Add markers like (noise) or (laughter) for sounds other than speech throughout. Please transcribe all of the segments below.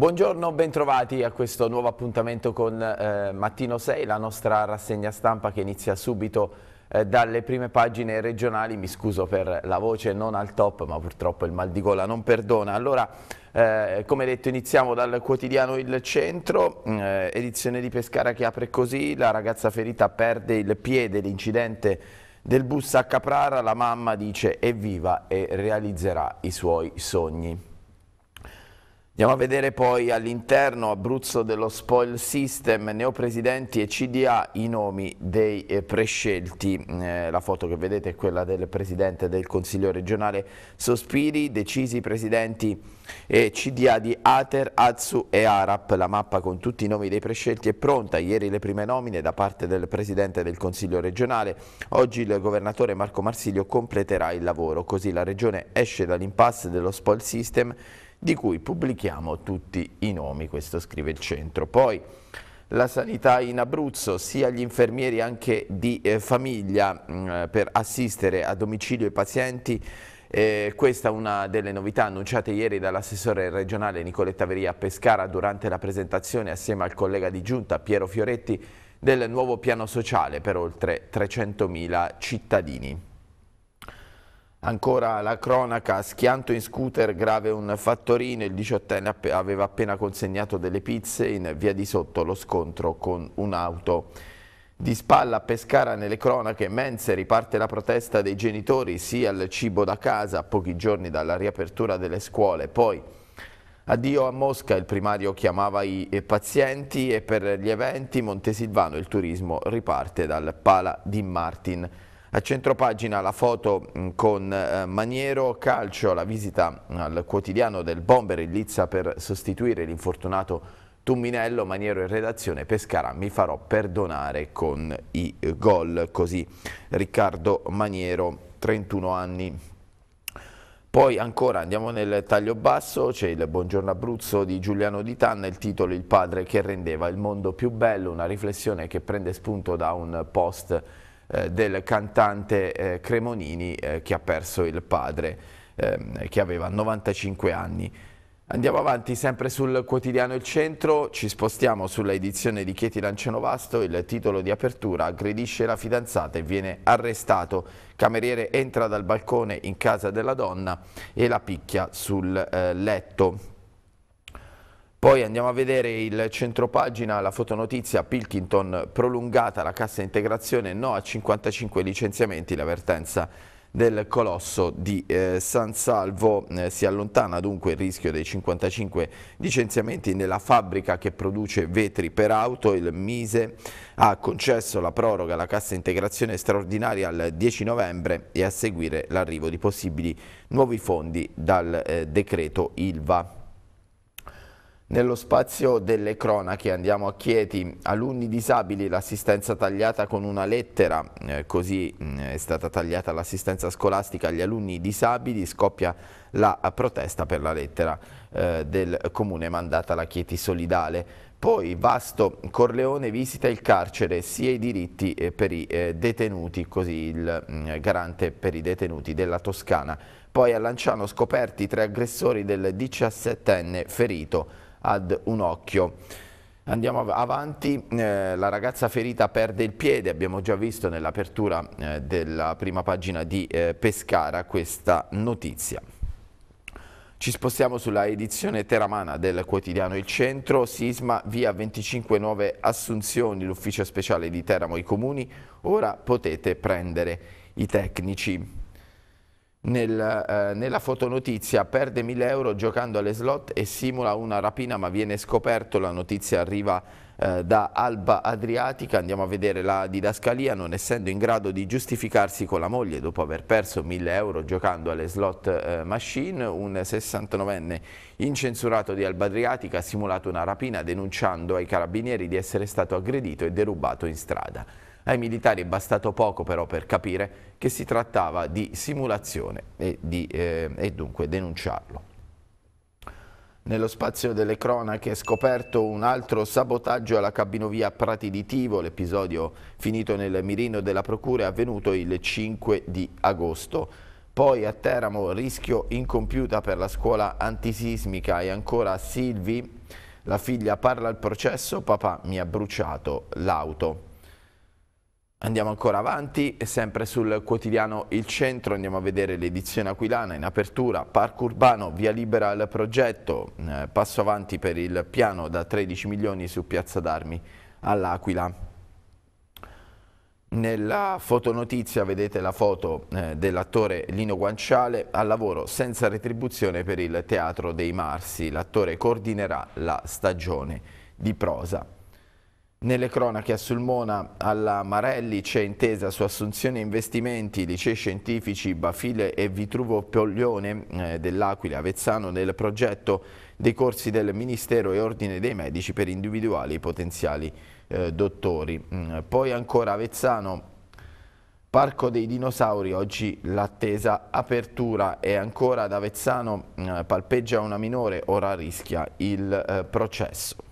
Buongiorno, bentrovati a questo nuovo appuntamento con eh, Mattino 6, la nostra rassegna stampa che inizia subito eh, dalle prime pagine regionali. Mi scuso per la voce non al top, ma purtroppo il mal di gola non perdona. Allora, eh, come detto, iniziamo dal quotidiano Il Centro, mm, edizione di Pescara che apre così, la ragazza ferita perde il piede, l'incidente del bus a Caprara, la mamma dice è viva e realizzerà i suoi sogni. Andiamo a vedere poi all'interno Abruzzo dello Spoil System, neopresidenti e CDA, i nomi dei eh, prescelti. Mm, eh, la foto che vedete è quella del presidente del Consiglio regionale Sospiri, decisi presidenti e CDA di Ater, Azzu e Arap. La mappa con tutti i nomi dei prescelti è pronta. Ieri le prime nomine da parte del presidente del Consiglio regionale. Oggi il governatore Marco Marsilio completerà il lavoro. Così la regione esce dall'impasse dello Spoil System di cui pubblichiamo tutti i nomi, questo scrive il centro. Poi la sanità in Abruzzo, sia gli infermieri anche di eh, famiglia mh, mm, per assistere a domicilio i pazienti eh, questa è una delle novità annunciate ieri dall'assessore regionale Nicoletta Veria a Pescara durante la presentazione assieme al collega di giunta Piero Fioretti del nuovo piano sociale per oltre 300.000 cittadini. Ancora la cronaca, schianto in scooter, grave un fattorino, il diciottenne aveva appena consegnato delle pizze in via di sotto lo scontro con un'auto. Di spalla a Pescara nelle cronache, Mense riparte la protesta dei genitori sì al cibo da casa, a pochi giorni dalla riapertura delle scuole, poi addio a Mosca, il primario chiamava i pazienti e per gli eventi Montesilvano il turismo riparte dal Pala di Martin. A centropagina la foto mm, con eh, Maniero Calcio, la visita al quotidiano del bomber in Lizza per sostituire l'infortunato Tumminello, Maniero in redazione, Pescara mi farò perdonare con i gol, così Riccardo Maniero, 31 anni. Poi ancora andiamo nel taglio basso, c'è il Buongiorno Abruzzo di Giuliano Di Tanna, il titolo Il padre che rendeva il mondo più bello, una riflessione che prende spunto da un post eh, del cantante eh, Cremonini eh, che ha perso il padre, ehm, che aveva 95 anni. Andiamo avanti sempre sul quotidiano Il Centro, ci spostiamo sulla edizione di Chieti Lancianovasto, il titolo di apertura aggredisce la fidanzata e viene arrestato, cameriere entra dal balcone in casa della donna e la picchia sul eh, letto. Poi andiamo a vedere il centropagina, la fotonotizia Pilkington prolungata la cassa integrazione no a 55 licenziamenti, l'avvertenza del colosso di eh, San Salvo eh, si allontana dunque il rischio dei 55 licenziamenti nella fabbrica che produce vetri per auto il Mise ha concesso la proroga alla cassa integrazione straordinaria al 10 novembre e a seguire l'arrivo di possibili nuovi fondi dal eh, decreto ILVA nello spazio delle cronache andiamo a Chieti, alunni disabili, l'assistenza tagliata con una lettera, eh, così mh, mm, è stata tagliata l'assistenza scolastica agli alunni disabili, scoppia la protesta per la lettera eh, del comune mandata alla Chieti Solidale. Poi Vasto Corleone visita il carcere, sia i diritti eh, per i eh, detenuti, così il mh, mm, garante per i detenuti della Toscana. Poi a Lanciano scoperti tre aggressori del 17enne ferito ad un occhio. Andiamo avanti, eh, la ragazza ferita perde il piede, abbiamo già visto nell'apertura eh, della prima pagina di eh, Pescara questa notizia. Ci spostiamo sulla edizione teramana del quotidiano Il Centro, sisma via 25 nuove assunzioni, l'ufficio speciale di Teramo i comuni, ora potete prendere i tecnici. Nel, eh, nella fotonotizia perde 1000 euro giocando alle slot e simula una rapina ma viene scoperto, la notizia arriva eh, da Alba Adriatica, andiamo a vedere la didascalia, non essendo in grado di giustificarsi con la moglie dopo aver perso 1000 euro giocando alle slot eh, machine, un 69enne incensurato di Alba Adriatica ha simulato una rapina denunciando ai carabinieri di essere stato aggredito e derubato in strada. Ai militari è bastato poco però per capire che si trattava di simulazione e, di, eh, e dunque denunciarlo. Nello spazio delle cronache è scoperto un altro sabotaggio alla cabinovia Prati di Tivo. L'episodio finito nel mirino della procura è avvenuto il 5 di agosto. Poi a Teramo rischio incompiuta per la scuola antisismica e ancora Silvi, la figlia parla al processo, papà mi ha bruciato l'auto. Andiamo ancora avanti sempre sul quotidiano Il Centro andiamo a vedere l'edizione aquilana in apertura, Parco Urbano, via libera al progetto, mm, passo avanti per il piano da 13 milioni su Piazza d'Armi all'Aquila. Nella fotonotizia vedete la foto eh, dell'attore Lino Guanciale al lavoro senza retribuzione per il Teatro dei Marsi, l'attore coordinerà la stagione di prosa. Nelle cronache a Sulmona alla Marelli c'è intesa su assunzione e investimenti, licei scientifici Bafile e Vitruvo Poglione eh, dell'Aquila Avezzano del progetto dei corsi del Ministero e Ordine dei Medici per individuali potenziali eh, dottori. Mm, poi ancora Avezzano, Parco dei Dinosauri, oggi l'attesa apertura e ancora ad Avezzano eh, palpeggia una minore, ora rischia il eh, processo.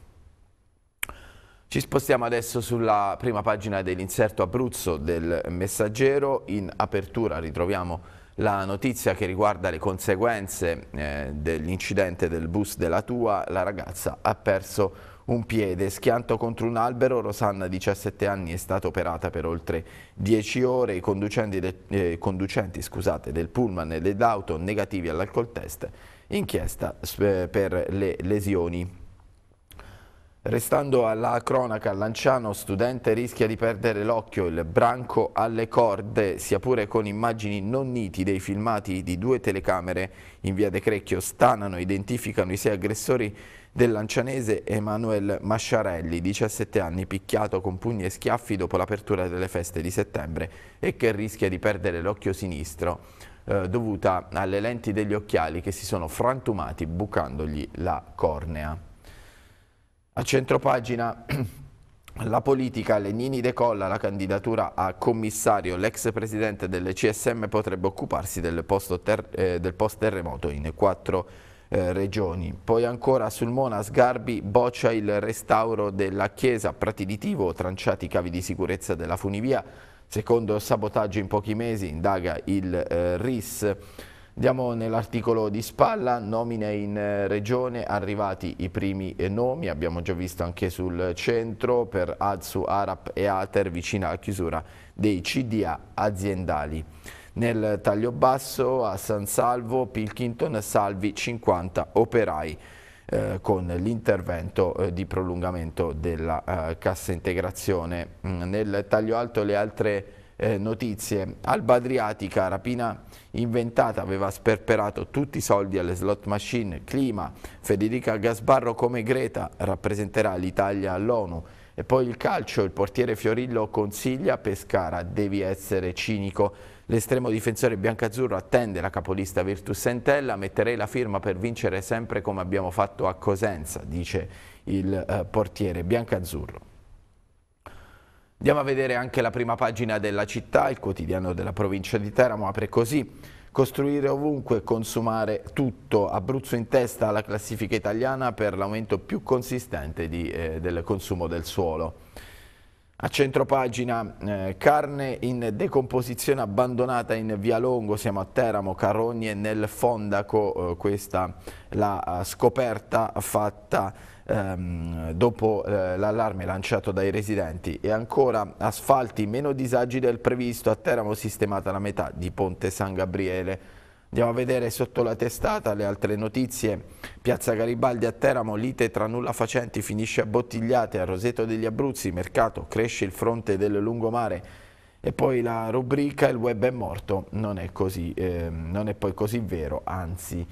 Ci spostiamo adesso sulla prima pagina dell'inserto Abruzzo del Messaggero. In apertura ritroviamo la notizia che riguarda le conseguenze eh, dell'incidente del bus della Tua. La ragazza ha perso un piede, schianto contro un albero, Rosanna, 17 anni, è stata operata per oltre 10 ore, i conducenti, de, eh, conducenti scusate, del pullman e dell'auto negativi all'alcol test, inchiesta eh, per le lesioni Restando alla cronaca, Lanciano, studente, rischia di perdere l'occhio, il branco alle corde, sia pure con immagini non niti dei filmati di due telecamere in via De Crecchio stanano, identificano i sei aggressori del lancianese Emanuel Masciarelli, 17 anni, picchiato con pugni e schiaffi dopo l'apertura delle feste di settembre e che rischia di perdere l'occhio sinistro eh, dovuta alle lenti degli occhiali che si sono frantumati bucandogli la cornea. A centropagina (clears throat) la politica, Lenini decolla la candidatura a commissario, l'ex presidente delle CSM potrebbe occuparsi del, eh, del post terremoto in quattro eh, regioni. Poi ancora sul Monas Garbi boccia il restauro della chiesa, a prati di Tivo, tranciati i cavi di sicurezza della funivia, secondo sabotaggio in pochi mesi, indaga il eh, RIS. Andiamo nell'articolo di spalla, nomine in eh, regione, arrivati i primi eh, nomi, abbiamo già visto anche sul centro per Adsu, Arap e Ater vicino alla chiusura dei CDA aziendali. Nel taglio basso a San Salvo, Pilkington, salvi 50 operai. Eh, con l'intervento di prolungamento della cassa integrazione. Mm, nel taglio alto le altre eh, notizie. Alba Adriatica, rapina inventata, aveva sperperato tutti i soldi alle slot machine. Clima, Federica Gasbarro come Greta rappresenterà l'Italia all'ONU. E poi il calcio, il portiere Fiorillo consiglia a Pescara, devi essere cinico. L'estremo difensore biancazzurro attende la capolista Virtus Entella, metterei la firma per vincere sempre come abbiamo fatto a Cosenza, dice il eh, portiere biancazzurro. Andiamo a vedere anche la prima pagina della città, il quotidiano della provincia di Teramo apre così. Costruire ovunque, consumare tutto, Abruzzo in testa alla classifica italiana per l'aumento più consistente di, eh, del consumo del suolo. A centropagina eh, carne in decomposizione abbandonata in Via Longo, siamo a Teramo, Carogne, nel Fondaco, eh, questa la eh, scoperta fatta ehm, dopo eh, l'allarme lanciato dai residenti e ancora asfalti meno disagi del previsto, a Teramo sistemata la metà di Ponte San Gabriele. Andiamo a vedere sotto la testata le altre notizie. Piazza Garibaldi a Teramo, lite tra nulla facenti finisce a Bottigliate, a Roseto degli Abruzzi, mercato, cresce il fronte del lungomare. E poi la rubrica Il web è morto non è, così, eh, non è poi così vero, anzi...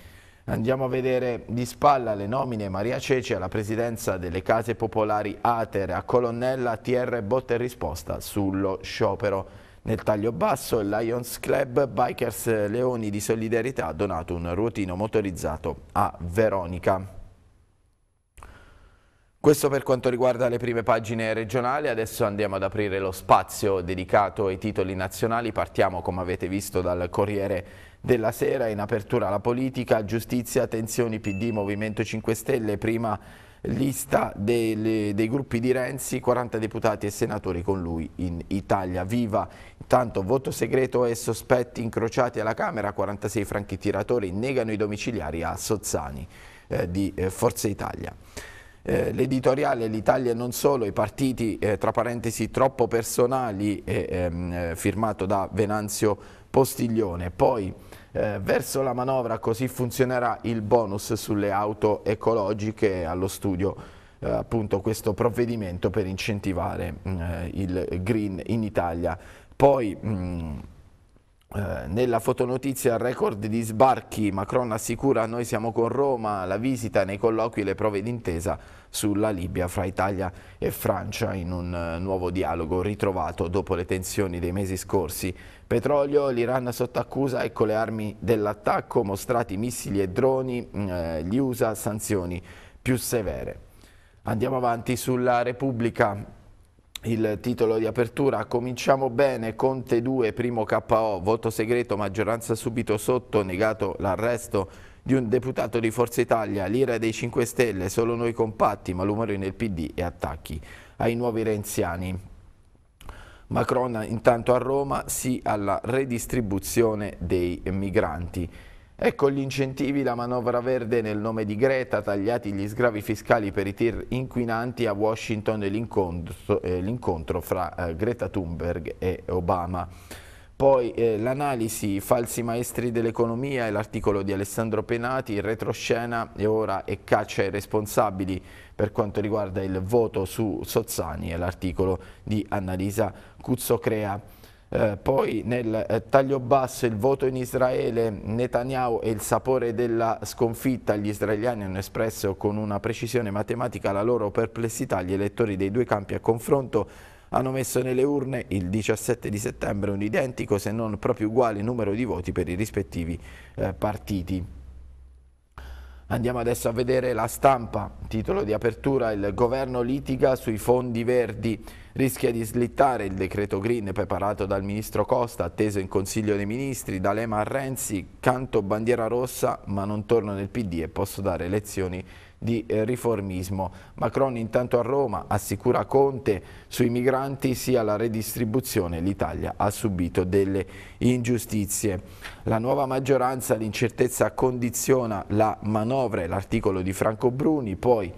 Andiamo a vedere di spalla le nomine Maria Ceci alla presidenza delle case popolari Ater a Colonnella TR Botte Risposta sullo sciopero. Nel taglio basso il Lions Club Bikers Leoni di Solidarietà ha donato un ruotino motorizzato a Veronica. Questo per quanto riguarda le prime pagine regionali, adesso andiamo ad aprire lo spazio dedicato ai titoli nazionali, partiamo come avete visto dal Corriere della sera in apertura alla politica, giustizia, tensioni PD, Movimento 5 Stelle, prima lista dei, dei gruppi di Renzi, 40 deputati e senatori con lui in Italia. Viva! Intanto voto segreto e sospetti incrociati alla Camera, 46 franchi tiratori negano i domiciliari a Sozzani eh, di eh, Forza Italia. Eh, l'editoriale L'Italia e non solo, i partiti, eh, tra parentesi, troppo personali, eh, ehm, eh, firmato da Venanzio Postiglione. Poi eh, verso la manovra, così funzionerà il bonus sulle auto ecologiche allo studio eh, appunto questo provvedimento per incentivare mm, eh, il green in Italia. Poi mh, mm, eh, nella fotonotizia record di sbarchi, Macron assicura noi siamo con Roma, la visita nei colloqui le prove d'intesa sulla Libia fra Italia e Francia in un eh, nuovo dialogo ritrovato dopo le tensioni dei mesi scorsi. Petrolio, l'Iran sotto accusa, ecco le armi dell'attacco, mostrati missili e droni, mm, eh, gli USA sanzioni più severe. Andiamo avanti sulla Repubblica, il titolo di apertura, cominciamo bene, Conte 2, primo KO, voto segreto, maggioranza subito sotto, negato l'arresto di un deputato di Forza Italia, l'ira dei 5 Stelle, solo noi compatti, malumori nel PD e attacchi ai nuovi renziani. Macron intanto a Roma sì alla redistribuzione dei migranti. Ecco gli incentivi, la manovra verde nel nome di Greta, tagliati gli sgravi fiscali per i tir inquinanti a Washington e l'incontro fra eh, Greta Thunberg e Obama. Poi eh, l'analisi falsi maestri dell'economia e l'articolo di Alessandro Penati, in retroscena e ora e caccia ai responsabili per quanto riguarda il voto su Sozzani e l'articolo di Annalisa Cuzzocrea. Eh, poi nel eh, taglio basso il voto in Israele, Netanyahu e il sapore della sconfitta, gli israeliani hanno espresso con una precisione matematica la loro perplessità, gli elettori dei due campi a confronto hanno messo nelle urne il 17 di settembre un identico se non proprio uguale numero di voti per i rispettivi eh, partiti. Andiamo adesso a vedere la stampa, titolo di apertura, il governo litiga sui fondi verdi. Rischia di slittare il decreto green preparato dal ministro Costa, atteso in Consiglio dei Ministri, da Lema a Renzi, canto bandiera rossa ma non torno nel PD e posso dare lezioni di eh, riformismo. Macron intanto a Roma assicura Conte sui migranti sia la redistribuzione, l'Italia ha subito delle ingiustizie. La nuova maggioranza, l'incertezza condiziona la manovra, l'articolo di Franco Bruni, poi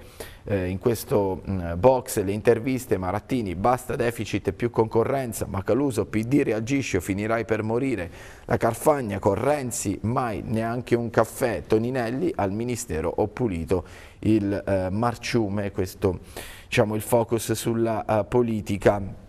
eh, in questo mh, mm, box le interviste Marattini, basta deficit e più concorrenza, Macaluso, PD reagisci o finirai per morire, la Carfagna con Renzi mai neanche un caffè, Toninelli al Ministero ho pulito il eh, marciume, questo diciamo, il focus sulla uh, politica.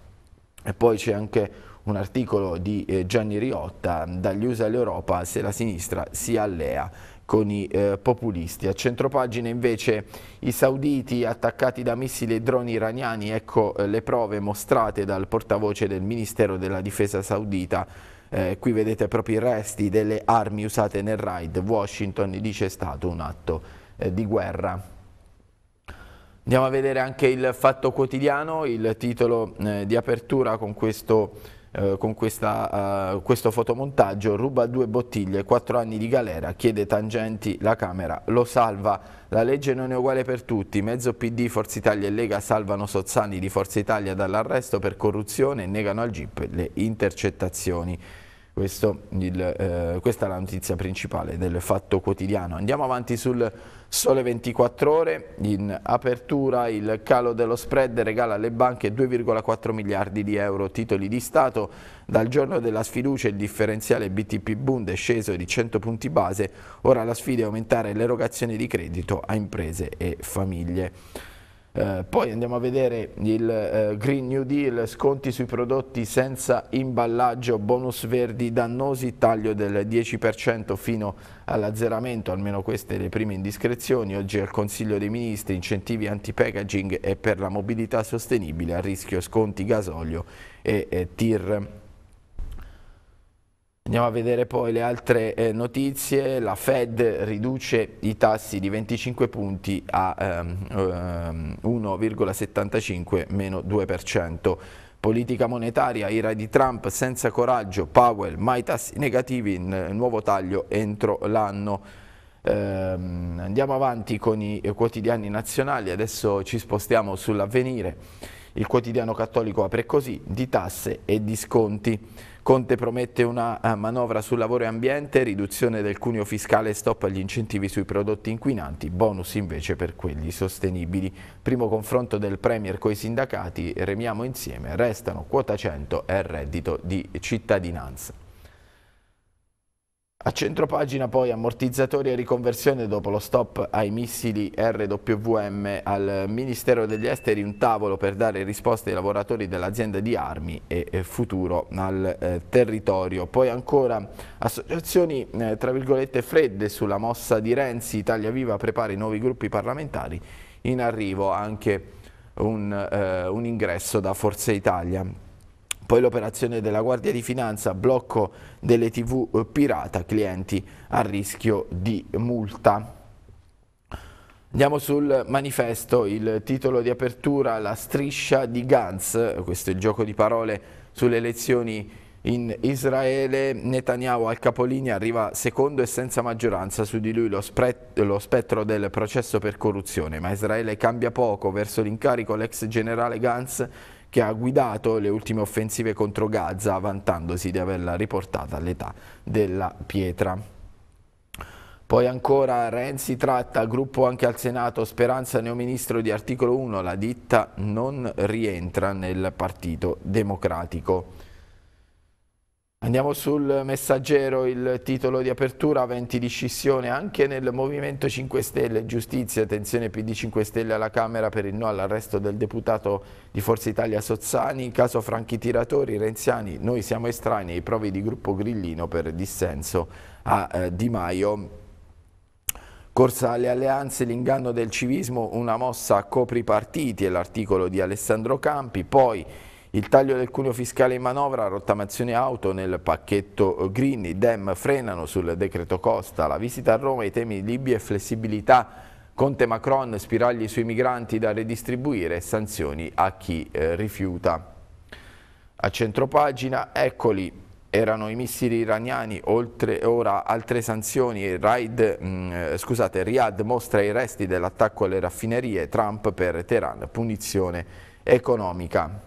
E poi c'è anche un articolo di eh, Gianni Riotta, dagli USA all'Europa se la sinistra si allea con i eh, populisti. A centropagina invece i sauditi attaccati da missili e droni iraniani, ecco eh, le prove mostrate dal portavoce del Ministero della Difesa saudita. Eh, qui vedete proprio i resti delle armi usate nel raid. Washington dice è stato un atto eh, di guerra. Andiamo a vedere anche il Fatto Quotidiano, il titolo eh, di apertura con questo eh, con questa, eh, questo fotomontaggio, ruba due bottiglie, quattro anni di galera, chiede tangenti, la Camera lo salva. La legge non è uguale per tutti, mezzo PD, Forza Italia e Lega salvano Sozzani di Forza Italia dall'arresto per corruzione e negano al GIP le intercettazioni. Questo, il, eh, questa è la notizia principale del Fatto Quotidiano. Andiamo avanti sul Sole 24 ore, in apertura il calo dello spread regala alle banche 2,4 miliardi di euro titoli di Stato. Dal giorno della sfiducia il differenziale BTP Bund è sceso di 100 punti base, ora la sfida è aumentare l'erogazione di credito a imprese e famiglie. Eh, poi andiamo a vedere il eh, Green New Deal, sconti sui prodotti senza imballaggio, bonus verdi dannosi, taglio del 10% fino all'azzeramento, almeno queste le prime indiscrezioni, oggi al Consiglio dei Ministri, incentivi anti-packaging e per la mobilità sostenibile, a rischio sconti gasolio e, e tir Andiamo a vedere poi le altre eh, notizie, la Fed riduce i tassi di 25 punti a ehm, 1,75 ehm, meno 2%. Politica monetaria, ira di Trump senza coraggio, Powell, mai tassi negativi, in, nuovo taglio entro l'anno. Ehm, andiamo avanti con i quotidiani nazionali, adesso ci spostiamo sull'avvenire. Il quotidiano cattolico apre così, di tasse e di sconti. Conte promette una eh, manovra sul lavoro e ambiente, riduzione del cuneo fiscale e stop agli incentivi sui prodotti inquinanti, bonus invece per quelli sostenibili. Primo confronto del Premier coi sindacati, remiamo insieme, restano quota 100 e reddito di cittadinanza. A centropagina poi ammortizzatori e riconversione dopo lo stop ai missili RWM al Ministero degli Esteri un tavolo per dare risposte ai lavoratori dell'azienda di armi e futuro al eh, territorio. Poi ancora associazioni eh, tra virgolette fredde sulla mossa di Renzi, Italia Viva prepara i nuovi gruppi parlamentari, in arrivo anche un, eh, un ingresso da Forza Italia. Poi l'operazione della Guardia di Finanza, blocco delle tv eh, pirata, clienti a rischio di multa. Andiamo sul manifesto, il titolo di apertura, la striscia di Gantz, questo è il gioco di parole sulle elezioni in Israele, Netanyahu al capolinea arriva secondo e senza maggioranza, su di lui lo, lo spettro del processo per corruzione, ma Israele cambia poco, verso l'incarico l'ex generale Gantz che ha guidato le ultime offensive contro Gaza, vantandosi di averla riportata all'età della pietra. Poi ancora Renzi tratta gruppo anche al Senato, Speranza neoministro di articolo 1, la ditta non rientra nel Partito Democratico. Andiamo sul messaggero, il titolo di apertura, 20 di scissione anche nel Movimento 5 Stelle, giustizia, attenzione PD 5 Stelle alla Camera per il no all'arresto del deputato di Forza Italia Sozzani, caso Franchi Tiratori, Renziani, noi siamo estranei, ai provi di gruppo Grillino per dissenso a eh, Di Maio. Corsa alle alleanze, l'inganno del civismo, una mossa a copri partiti, è l'articolo di Alessandro Campi, poi il taglio del cuneo fiscale in manovra, rottamazione auto nel pacchetto Green, i Dem frenano sul decreto Costa, la visita a Roma, i temi Libia e flessibilità, Conte Macron, spiragli sui migranti da redistribuire sanzioni a chi eh, rifiuta. A centropagina, eccoli, erano i missili iraniani, oltre ora altre sanzioni, Raid, mh, mm, scusate, Riyadh mostra i resti dell'attacco alle raffinerie, Trump per Teheran, punizione economica.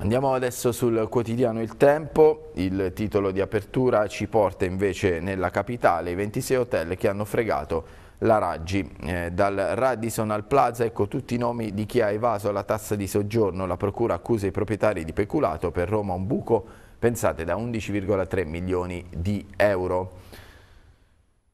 Andiamo adesso sul quotidiano Il Tempo, il titolo di apertura ci porta invece nella capitale i 26 hotel che hanno fregato la Raggi. Eh, dal Radisson al Plaza, ecco tutti i nomi di chi ha evaso la tassa di soggiorno, la procura accusa i proprietari di peculato, per Roma un buco, pensate, da 11,3 milioni di euro.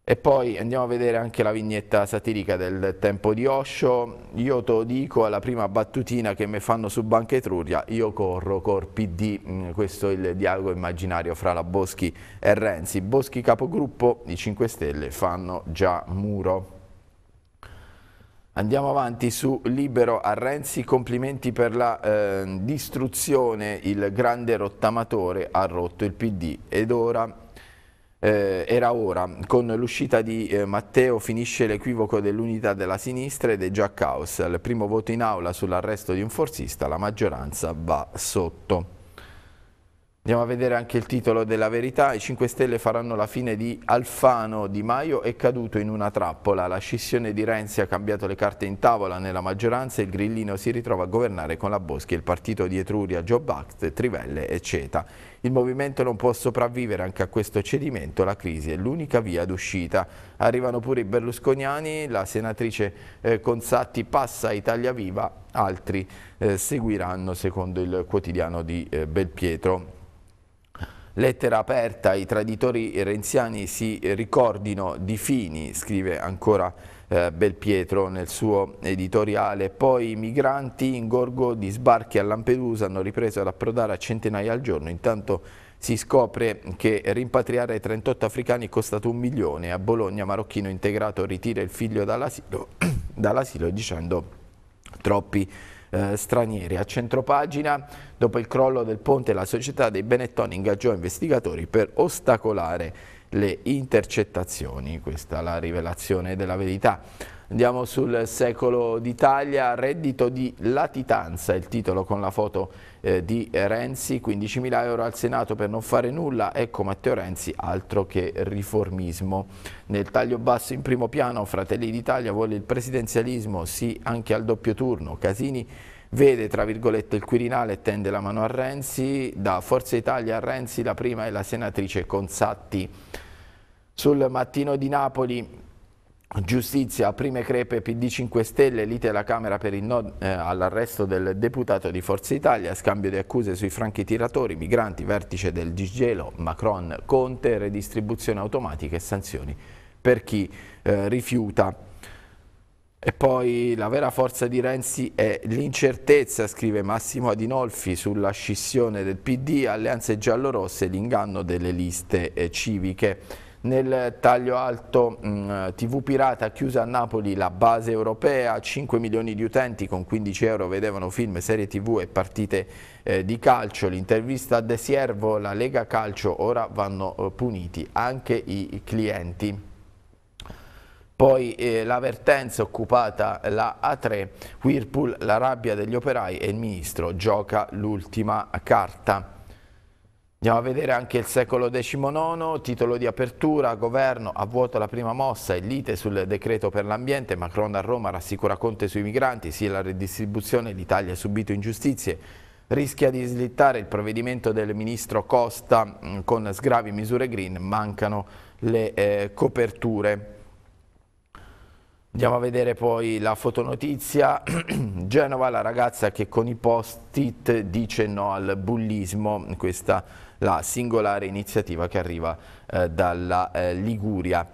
E poi andiamo a vedere anche la vignetta satirica del tempo di Osho. Io te lo dico alla prima battutina che mi fanno su Banca Etruria, io corro cor PD. Mm, questo è il dialogo immaginario fra la Boschi e Renzi. Boschi capogruppo, i 5 Stelle fanno già muro. Andiamo avanti su Libero a Renzi, complimenti per la eh, distruzione, il grande rottamatore ha rotto il PD ed ora eh, era ora. Con l'uscita di eh, Matteo finisce l'equivoco dell'unità della sinistra ed è già caos. Al primo voto in aula sull'arresto di un forzista la maggioranza va sotto. Andiamo a vedere anche il titolo della verità. I 5 Stelle faranno la fine di Alfano. Di Maio è caduto in una trappola. La scissione di Renzi ha cambiato le carte in tavola nella maggioranza e il grillino si ritrova a governare con la Boschi, il partito di Etruria, Joe Bacht, Trivelle e Ceta. Il movimento non può sopravvivere anche a questo cedimento, la crisi è l'unica via d'uscita. Arrivano pure i berlusconiani, la senatrice eh, Consatti passa a Italia Viva, altri eh, seguiranno secondo il quotidiano di eh, Belpietro. Lettera aperta, i traditori renziani si ricordino di Fini, scrive ancora eh, Belpietro nel suo editoriale. Poi i migranti in gorgo di sbarchi a Lampedusa hanno ripreso ad approdare a centinaia al giorno, intanto si scopre che rimpatriare 38 africani è costato un milione. A Bologna Marocchino integrato ritira il figlio dall'asilo (coughs) dall dicendo troppi eh, stranieri. A centropagina, dopo il crollo del ponte, la società dei Benettoni ingaggiò investigatori per ostacolare le intercettazioni, questa è la rivelazione della verità. Andiamo sul secolo d'Italia, reddito di latitanza, il titolo con la foto eh, di Renzi, 15.000 euro al Senato per non fare nulla, ecco Matteo Renzi, altro che riformismo. Nel taglio basso in primo piano, Fratelli d'Italia vuole il presidenzialismo, sì anche al doppio turno, Casini vede tra virgolette il Quirinale e tende la mano a Renzi, da Forza Italia a Renzi la prima è la senatrice Consatti. Sul mattino di Napoli Giustizia, prime crepe PD 5 Stelle, lite alla Camera per il no eh, all'arresto del deputato di Forza Italia, scambio di accuse sui franchi tiratori, migranti, vertice del disgelo, Macron, Conte, redistribuzione automatica e sanzioni per chi eh, rifiuta. E poi la vera forza di Renzi è l'incertezza, scrive Massimo Adinolfi sulla scissione del PD, alleanze giallorosse e l'inganno delle liste eh, civiche. Nel taglio alto mh, mm, TV Pirata chiusa a Napoli la base europea, 5 milioni di utenti con 15 euro vedevano film, serie TV e partite eh, di calcio. L'intervista a De Siervo, la Lega Calcio, ora vanno eh, puniti anche i clienti. Poi eh, l'avvertenza occupata la A3, Whirlpool, la rabbia degli operai e il ministro gioca l'ultima carta. Andiamo a vedere anche il secolo XIX, titolo di apertura, governo, a vuoto la prima mossa e lite sul decreto per l'ambiente, Macron a Roma rassicura Conte sui migranti, sì la redistribuzione, l'Italia ha subito ingiustizie, rischia di slittare il provvedimento del ministro Costa mm, con sgravi misure green, mancano le eh, coperture. Andiamo a vedere poi la fotonotizia, (clears throat) Genova, la ragazza che con i post-it dice no al bullismo, questa la singolare iniziativa che arriva eh, dalla eh, Liguria.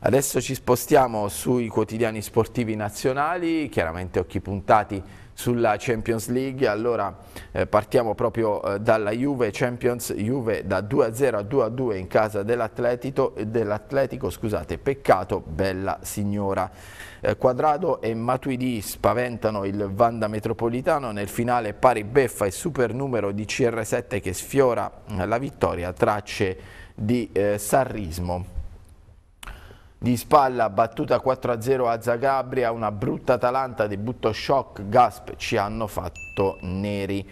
Adesso ci spostiamo sui quotidiani sportivi nazionali, chiaramente occhi puntati sulla Champions League. Allora eh, partiamo proprio eh, dalla Juve, Champions Juve da 2-0 a a 2-2 a in casa dell'Atletico, dell scusate, peccato bella signora. Eh, Quadrado e Matuidi spaventano il Vanda Metropolitano, nel finale pari beffa e super numero di CR7 che sfiora eh, la vittoria, tracce di eh, sarrismo di spalla battuta 4-0 a Zagabria, una brutta Atalanta, debutto shock, Gasp ci hanno fatto neri.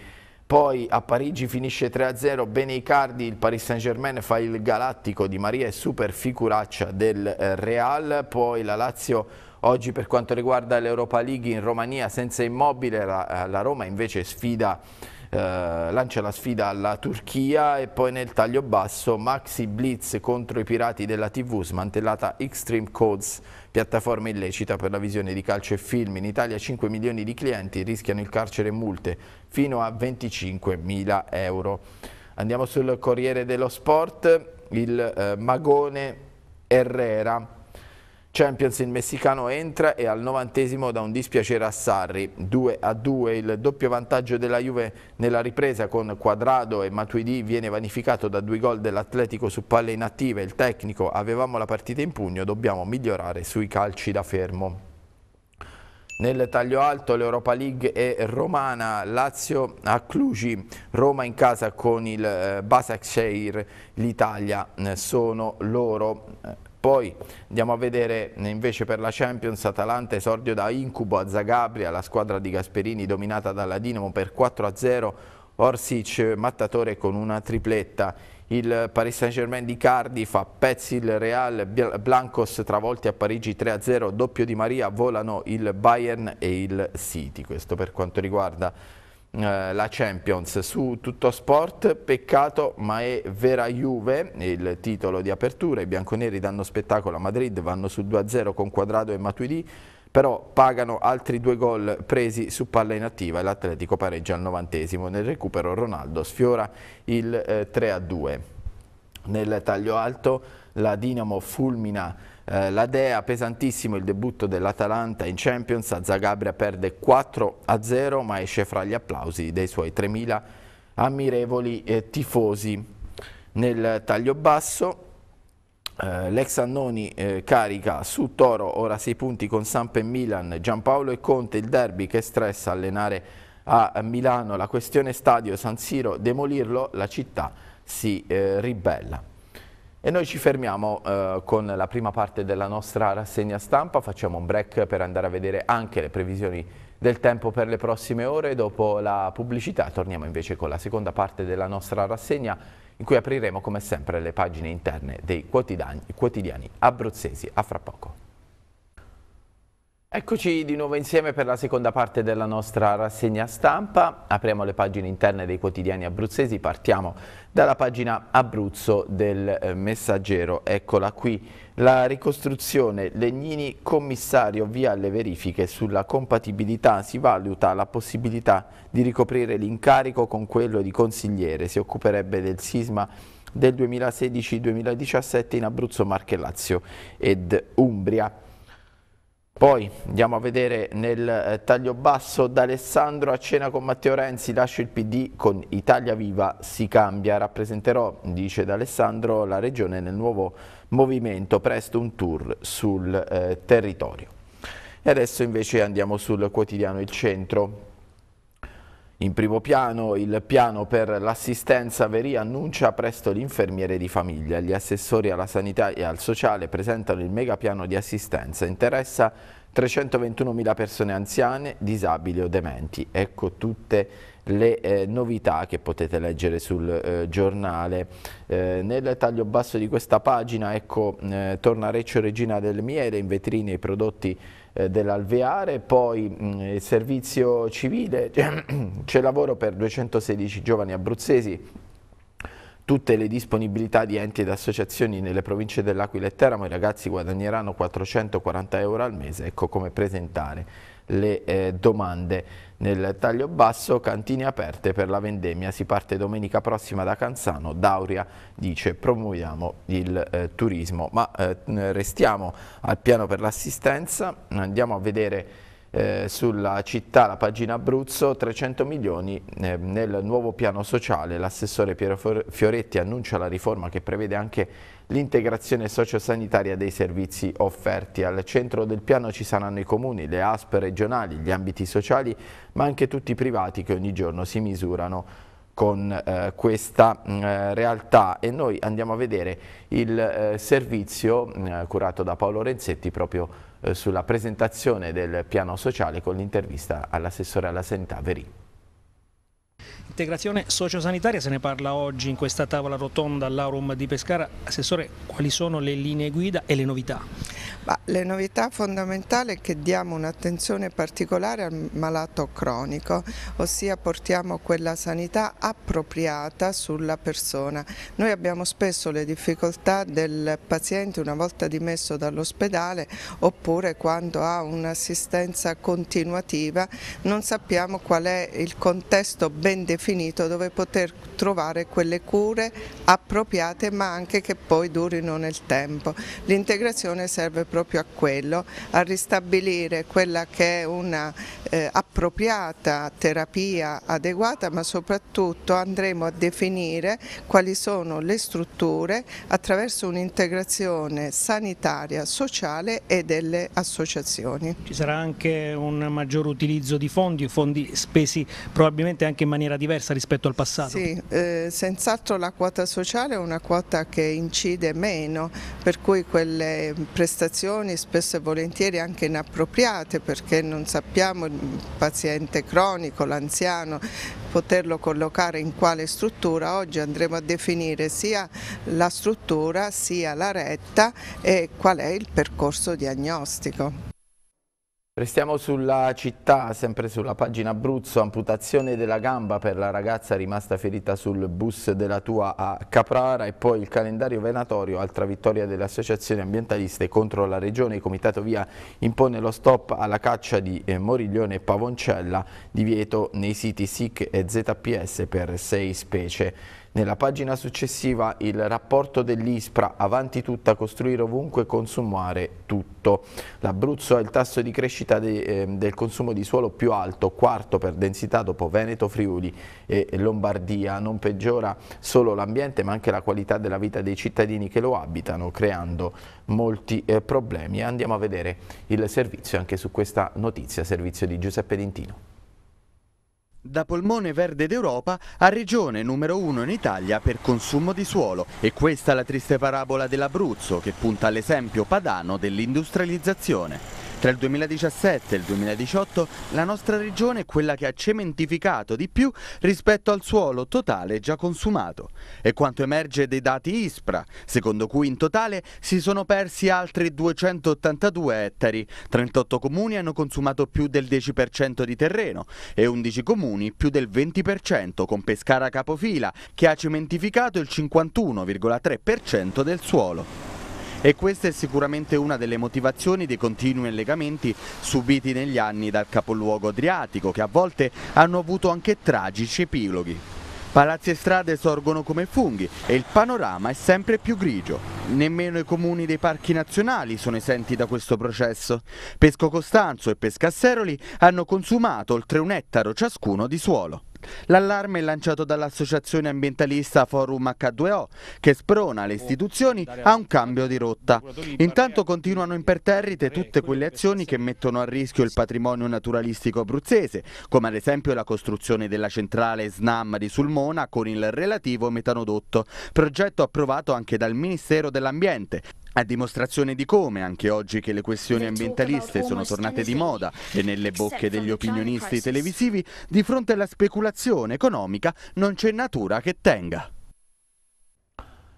Poi a Parigi finisce 3-0, bene Icardi, il Paris Saint Germain fa il galattico di Maria e super figuraccia del eh, Real, poi la Lazio Oggi per quanto riguarda l'Europa League in Romania senza immobile, la, eh, la Roma invece sfida eh, lancia la sfida alla Turchia e poi nel taglio basso Maxi Blitz contro i pirati della TV, smantellata Extreme Codes, piattaforma illecita per la visione di calcio e film. In Italia 5 milioni di clienti rischiano il carcere e multe fino a 25 mila euro. Andiamo sul Corriere dello Sport, il eh, Magone Herrera Champions il messicano entra e al novantesimo da un dispiacere a Sarri, 2 a 2 il doppio vantaggio della Juve nella ripresa con Quadrado e Matuidi viene vanificato da due gol dell'Atletico su palle inattive, il tecnico avevamo la partita in pugno, dobbiamo migliorare sui calci da fermo. Nel taglio alto l'Europa League è romana, Lazio a Clugi, Roma in casa con il eh, Basakshehir, l'Italia eh, sono loro... Eh, poi andiamo a vedere eh, invece per la Champions Atalanta esordio da incubo a Zagabria, la squadra di Gasperini dominata dalla Dinamo per 4-0, Orsic mattatore con una tripletta. Il Paris Saint-Germain di Cardi fa pezzi il Real, Blancos travolti a Parigi 3-0, doppio di Maria, volano il Bayern e il City. Questo per quanto riguarda eh, la Champions su tutto sport, peccato ma è vera Juve, il titolo di apertura, i bianconeri danno spettacolo a Madrid, vanno sul 2-0 con Quadrado e Matuidi, però pagano altri due gol presi su palla inattiva e l'Atletico pareggia al novantesimo. Nel recupero Ronaldo sfiora il 3-2. Eh, Nel taglio alto la Dinamo fulmina eh, la Dea pesantissimo il debutto dell'Atalanta in Champions, a Zagabria perde 4-0 ma esce fra gli applausi dei suoi 3.000 ammirevoli eh, tifosi. Nel taglio basso eh, l'ex Annoni eh, carica su Toro, ora 6 punti con Samp e Milan, Giampaolo e Conte, il derby che stressa allenare a Milano, la questione stadio San Siro, demolirlo, la città si eh, ribella. E noi ci fermiamo eh, con la prima parte della nostra rassegna stampa, facciamo un break per andare a vedere anche le previsioni del tempo per le prossime ore, dopo la pubblicità torniamo invece con la seconda parte della nostra rassegna in cui apriremo come sempre le pagine interne dei quotidiani, quotidiani abruzzesi. A fra poco. Eccoci di nuovo insieme per la seconda parte della nostra rassegna stampa. Apriamo le pagine interne dei quotidiani abruzzesi. Partiamo dalla pagina Abruzzo del eh, Messaggero. Eccola qui. La ricostruzione Legnini commissario via le verifiche sulla compatibilità si valuta la possibilità di ricoprire l'incarico con quello di consigliere. Si occuperebbe del sisma del 2016-2017 in Abruzzo, Marche, Lazio ed Umbria. Poi andiamo a vedere nel eh, taglio basso da Alessandro a cena con Matteo Renzi, lascio il PD con Italia Viva si cambia, rappresenterò, dice d'Alessandro, la regione nel nuovo movimento, presto un tour sul eh, territorio. E adesso invece andiamo sul quotidiano Il Centro. In primo piano il piano per l'assistenza veri annuncia presto l'infermiere di famiglia. Gli assessori alla sanità e al sociale presentano il megapiano di assistenza. Interessa 321.000 persone anziane, disabili o dementi. Ecco tutte le eh, novità che potete leggere sul eh, giornale. Eh, nel taglio basso di questa pagina ecco, eh, torna Reccio Regina del Miele in vetrine i prodotti eh, dell'Alveare, poi mm, il servizio civile, (clears throat) c'è lavoro per 216 giovani abruzzesi, tutte le disponibilità di enti ed associazioni nelle province dell'Aquila e Teramo, i ragazzi guadagneranno 440 euro al mese, ecco come presentare le eh, domande. Nel taglio basso cantine aperte per la vendemmia, si parte domenica prossima da Canzano, Dauria dice promuoviamo il eh, turismo. Ma eh, restiamo al piano per l'assistenza, andiamo a vedere eh, sulla città, la pagina Abruzzo, 300 milioni eh, nel nuovo piano sociale. L'assessore Piero Fioretti annuncia la riforma che prevede anche l'integrazione sociosanitaria dei servizi offerti. Al centro del piano ci saranno i comuni, le ASP regionali, gli ambiti sociali, ma anche tutti i privati che ogni giorno si misurano con eh, questa mh, mm, eh, realtà e noi andiamo a vedere il eh, servizio mh, mm, curato da Paolo Renzetti proprio sulla presentazione del piano sociale con l'intervista all'assessore alla sanità Verì. Integrazione sociosanitaria se ne parla oggi in questa tavola rotonda all'Aurum di Pescara. Assessore, quali sono le linee guida e le novità? Bah, le novità fondamentali è che diamo un'attenzione particolare al malato cronico, ossia portiamo quella sanità appropriata sulla persona. Noi abbiamo spesso le difficoltà del paziente una volta dimesso dall'ospedale oppure quando ha un'assistenza continuativa, non sappiamo qual è il contesto ben definito all'infinito dove poter trovare quelle cure appropriate ma anche che poi durino nel tempo. L'integrazione serve proprio a quello, a ristabilire quella che è una eh, appropriata terapia adeguata ma soprattutto andremo a definire quali sono le strutture attraverso un'integrazione sanitaria, sociale e delle associazioni. Ci sarà anche un maggior utilizzo di fondi, fondi spesi probabilmente anche in maniera diversa diversa rispetto al passato? Sì, eh, senz'altro la quota sociale è una quota che incide meno, per cui quelle prestazioni spesso e volentieri anche inappropriate perché non sappiamo il paziente cronico, l'anziano, poterlo collocare in quale struttura, oggi andremo a definire sia la struttura sia la retta e qual è il percorso diagnostico. Restiamo sulla città, sempre sulla pagina Abruzzo, amputazione della gamba per la ragazza rimasta ferita sul bus della Tua a Caprara e poi il calendario venatorio, altra vittoria delle associazioni ambientaliste contro la regione. Il comitato via impone lo stop alla caccia di eh, Moriglione e Pavoncella, divieto nei siti SIC e ZPS per sei specie. Nella pagina successiva il rapporto dell'ISPRA Avanti tutta, costruire ovunque, consumare tutto. L'Abruzzo ha il tasso di crescita de, eh, del consumo di suolo più alto, quarto per densità dopo Veneto, Friuli e Lombardia. Non peggiora solo l'ambiente ma anche la qualità della vita dei cittadini che lo abitano, creando molti eh, problemi. Andiamo a vedere il servizio anche su questa notizia, servizio di Giuseppe Dintino. Da polmone verde d'Europa a regione numero uno in Italia per consumo di suolo e questa è la triste parabola dell'Abruzzo che punta all'esempio padano dell'industrializzazione. Tra il 2017 e il 2018 la nostra regione è quella che ha cementificato di più rispetto al suolo totale già consumato. E quanto emerge dai dati ISPRA, secondo cui in totale si sono persi altri 282 ettari, 38 comuni hanno consumato più del 10% di terreno e 11 comuni più del 20% con Pescara Capofila che ha cementificato il 51,3% del suolo e questa è sicuramente una delle motivazioni dei continui legamenti subiti negli anni dal capoluogo adriatico che a volte hanno avuto anche tragici epiloghi. Palazzi e strade sorgono come funghi e il panorama è sempre più grigio. Nemmeno i comuni dei parchi nazionali sono esenti da questo processo. Pesco Costanzo e Pescasseroli hanno consumato oltre un ettaro ciascuno di suolo. L'allarme è lanciato dall'associazione ambientalista Forum H2O che sprona le istituzioni a un cambio di rotta. Intanto continuano imperterrite tutte quelle azioni che mettono a rischio il patrimonio naturalistico abruzzese, come ad esempio la costruzione della centrale SNAM di Sulmona con il relativo metanodotto, progetto approvato anche dal Ministero dell'Ambiente, a dimostrazione di come, anche oggi che le questioni ambientaliste sono tornate di moda e nelle bocche degli opinionisti televisivi, di fronte alla speculazione economica non c'è natura che tenga.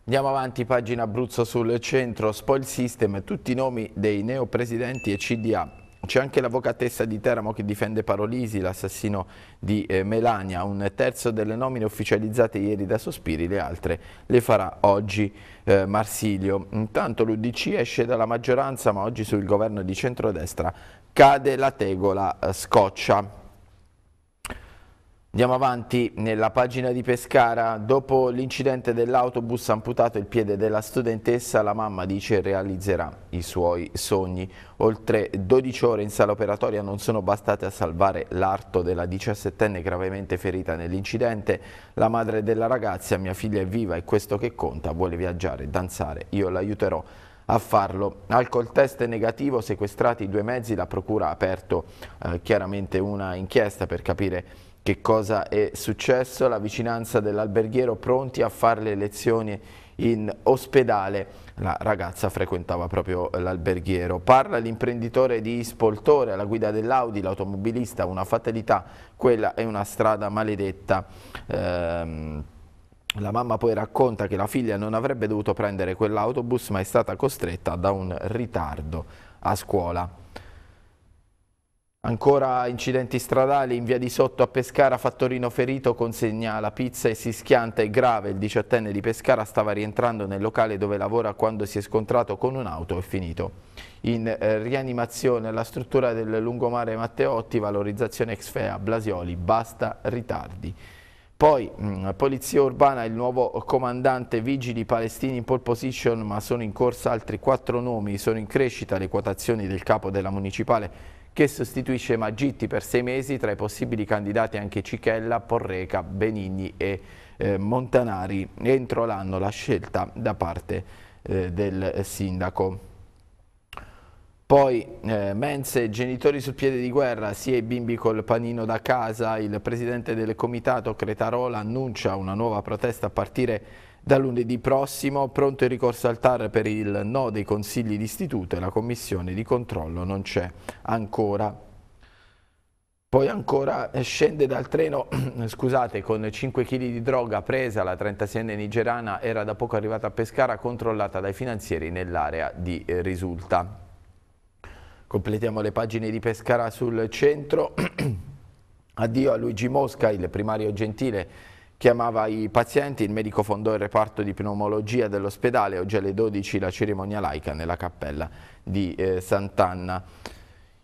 Andiamo avanti, pagina Abruzzo sul centro, Spoil System, tutti i nomi dei neopresidenti e CDA c'è anche l'avvocatessa di Teramo che difende Parolisi, l'assassino di eh, Melania. Un terzo delle nomine ufficializzate ieri da Sospiri, le altre le farà oggi eh, Marsilio. Intanto l'Udc esce dalla maggioranza, ma oggi sul governo di centrodestra cade la tegola eh, scoccia. Andiamo avanti nella pagina di Pescara. Dopo l'incidente dell'autobus amputato il piede della studentessa, la mamma dice realizzerà i suoi sogni. Oltre 12 ore in sala operatoria non sono bastate a salvare l'arto della 17enne gravemente ferita nell'incidente. La madre della ragazza, mia figlia è viva e questo che conta, vuole viaggiare, danzare, io l'aiuterò a farlo. Alcol test negativo, sequestrati i due mezzi, la procura ha aperto eh, chiaramente una inchiesta per capire che cosa è successo, la vicinanza dell'alberghiero pronti a fare le lezioni in ospedale. La ragazza frequentava proprio l'alberghiero. Parla l'imprenditore di Spoltore, alla guida dell'Audi, l'automobilista, una fatalità, quella è una strada maledetta. Ehm, la mamma poi racconta che la figlia non avrebbe dovuto prendere quell'autobus ma è stata costretta da un ritardo a scuola. Ancora incidenti stradali in via di sotto a Pescara, Fattorino ferito consegna la pizza e si schianta, è grave, il diciottenne di Pescara stava rientrando nel locale dove lavora quando si è scontrato con un'auto e finito. In eh, rianimazione la struttura del lungomare Matteotti, valorizzazione ex fea, Blasioli, basta ritardi. Poi mh, mm, Polizia Urbana, il nuovo comandante, vigili palestini in pole position ma sono in corsa altri quattro nomi, sono in crescita le quotazioni del capo della municipale che sostituisce Magitti per sei mesi, tra i possibili candidati anche Cichella, Porreca, Benigni e eh, Montanari. Entro l'anno la scelta da parte eh, del sindaco. Poi eh, mense, genitori sul piede di guerra, sia i bimbi col panino da casa, il presidente del comitato Cretarola annuncia una nuova protesta a partire da lunedì prossimo pronto il ricorso al TAR per il no dei consigli d'istituto e la commissione di controllo non c'è ancora. Poi ancora eh, scende dal treno, (clears throat) scusate, con 5 kg di droga presa, la 36enne nigerana era da poco arrivata a Pescara controllata dai finanzieri nell'area di eh, Risulta. Completiamo le pagine di Pescara sul centro. (clears throat) Addio a Luigi Mosca, il primario gentile Chiamava i pazienti il medico fondò il reparto di pneumologia dell'ospedale, oggi alle 12 la cerimonia laica nella cappella di eh, Sant'Anna.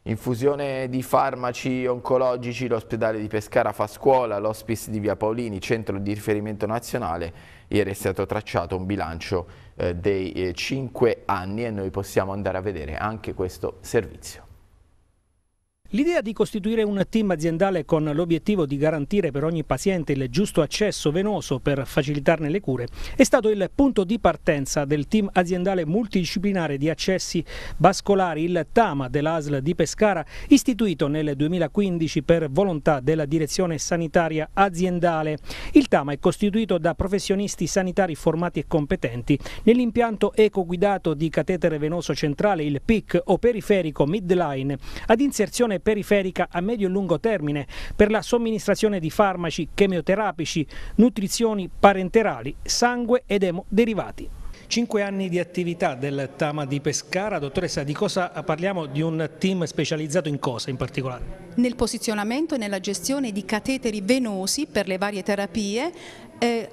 Infusione di farmaci oncologici, l'ospedale di Pescara fa scuola, l'hospice di Via Paolini, centro di riferimento nazionale. Ieri è stato tracciato un bilancio eh, dei eh, 5 anni e noi possiamo andare a vedere anche questo servizio. L'idea di costituire un team aziendale con l'obiettivo di garantire per ogni paziente il giusto accesso venoso per facilitarne le cure è stato il punto di partenza del team aziendale multidisciplinare di accessi vascolari, il TAMA dell'ASL di Pescara, istituito nel 2015 per volontà della Direzione Sanitaria Aziendale. Il TAMA è costituito da professionisti sanitari formati e competenti. Nell'impianto ecoguidato di catetere venoso centrale, il PIC o periferico midline, ad inserzione periferica a medio e lungo termine per la somministrazione di farmaci chemioterapici, nutrizioni parenterali, sangue ed emoderivati. Cinque anni di attività del Tama di Pescara, dottoressa di cosa parliamo? Di un team specializzato in cosa in particolare? Nel posizionamento e nella gestione di cateteri venosi per le varie terapie eh,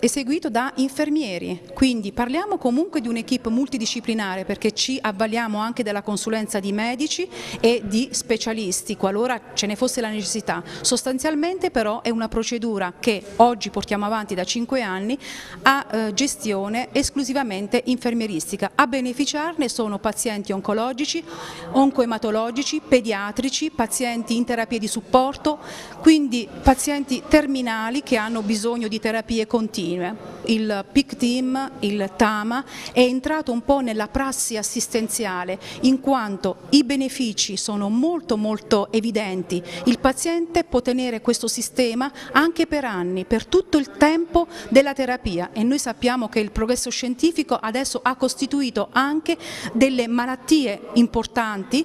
eseguito da infermieri, quindi parliamo comunque di un'equipe multidisciplinare perché ci avvaliamo anche della consulenza di medici e di specialisti qualora ce ne fosse la necessità. Sostanzialmente però è una procedura che oggi portiamo avanti da 5 anni a eh, gestione esclusivamente infermieristica. A beneficiarne sono pazienti oncologici, oncoematologici, pediatrici, pazienti in terapie di supporto, quindi pazienti terminali che hanno bisogno di terapie continue medicine. Il PIC team, il TAMA, è entrato un po' nella prassi assistenziale in quanto i benefici sono molto molto evidenti. Il paziente può tenere questo sistema anche per anni, per tutto il tempo della terapia e noi sappiamo che il progresso scientifico adesso ha costituito anche delle malattie importanti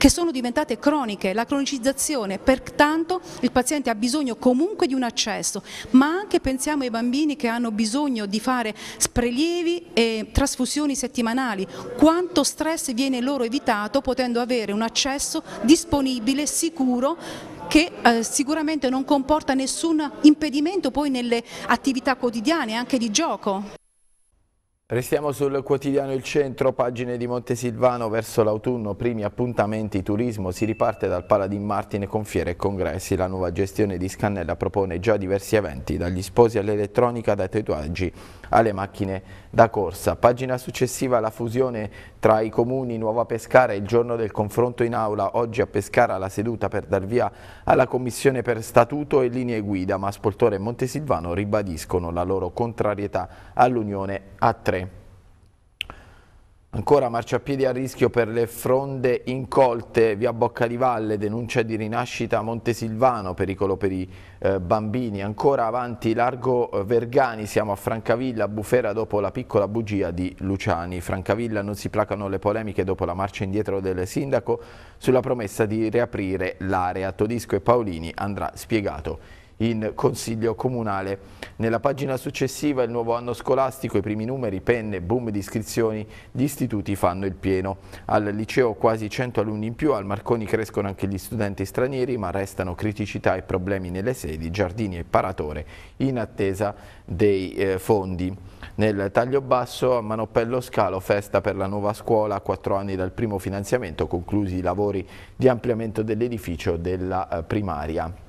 che sono diventate croniche, la cronicizzazione, pertanto il paziente ha bisogno comunque di un accesso, ma anche pensiamo ai bambini che hanno bisogno di fare prelievi e trasfusioni settimanali, quanto stress viene loro evitato potendo avere un accesso disponibile, sicuro che eh, sicuramente non comporta nessun impedimento poi nelle attività quotidiane, anche di gioco. Restiamo sul quotidiano Il Centro, pagine di Montesilvano verso l'autunno, primi appuntamenti turismo, si riparte dal Paladin Martin con fiere e congressi, la nuova gestione di Scannella propone già diversi eventi, dagli sposi all'elettronica, dai tatuaggi alle macchine da corsa. Pagina successiva la fusione tra i comuni Nuova Pescara e il giorno del confronto in aula, oggi a Pescara la seduta per dar via alla Commissione per Statuto e linee guida, ma Spoltore e Montesilvano ribadiscono la loro contrarietà all'Unione a tre. Ancora marciapiedi a rischio per le fronde incolte via Bocca di Valle, denuncia di rinascita a Montesilvano, pericolo per i eh, bambini. Ancora avanti largo eh, Vergani, siamo a Francavilla, bufera dopo la piccola bugia di Luciani. Francavilla non si placano le polemiche dopo la marcia indietro del sindaco sulla promessa di riaprire l'area. Todisco e Paolini andrà spiegato in Consiglio Comunale. Nella pagina successiva il nuovo anno scolastico, i primi numeri, penne, boom di iscrizioni, gli istituti fanno il pieno. Al liceo quasi 100 alunni in più, al Marconi crescono anche gli studenti stranieri, ma restano criticità e problemi nelle sedi, giardini e paratore in attesa dei eh, fondi. Nel taglio basso a Manopello Scalo, festa per la nuova scuola, quattro anni dal primo finanziamento, conclusi i lavori di ampliamento dell'edificio della eh, primaria.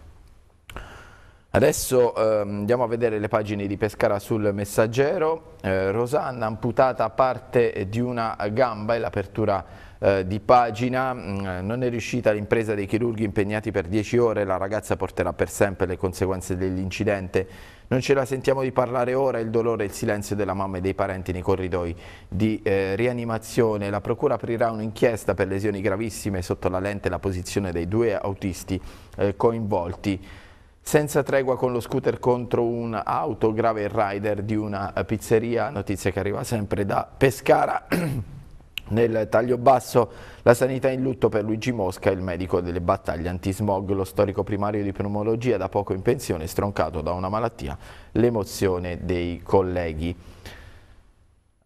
Adesso eh, andiamo a vedere le pagine di Pescara sul messaggero. Eh, Rosanna amputata a parte di una gamba e l'apertura eh, di pagina. Mm, eh, non è riuscita l'impresa dei chirurghi impegnati per 10 ore. La ragazza porterà per sempre le conseguenze dell'incidente. Non ce la sentiamo di parlare ora. Il dolore e il silenzio della mamma e dei parenti nei corridoi di eh, rianimazione. La procura aprirà un'inchiesta per lesioni gravissime sotto la lente e la posizione dei due autisti eh, coinvolti. Senza tregua con lo scooter contro un'auto, grave rider di una pizzeria, notizia che arriva sempre da Pescara. (clears throat) Nel taglio basso la sanità in lutto per Luigi Mosca, il medico delle battaglie antismog, lo storico primario di pneumologia da poco in pensione, stroncato da una malattia, l'emozione dei colleghi.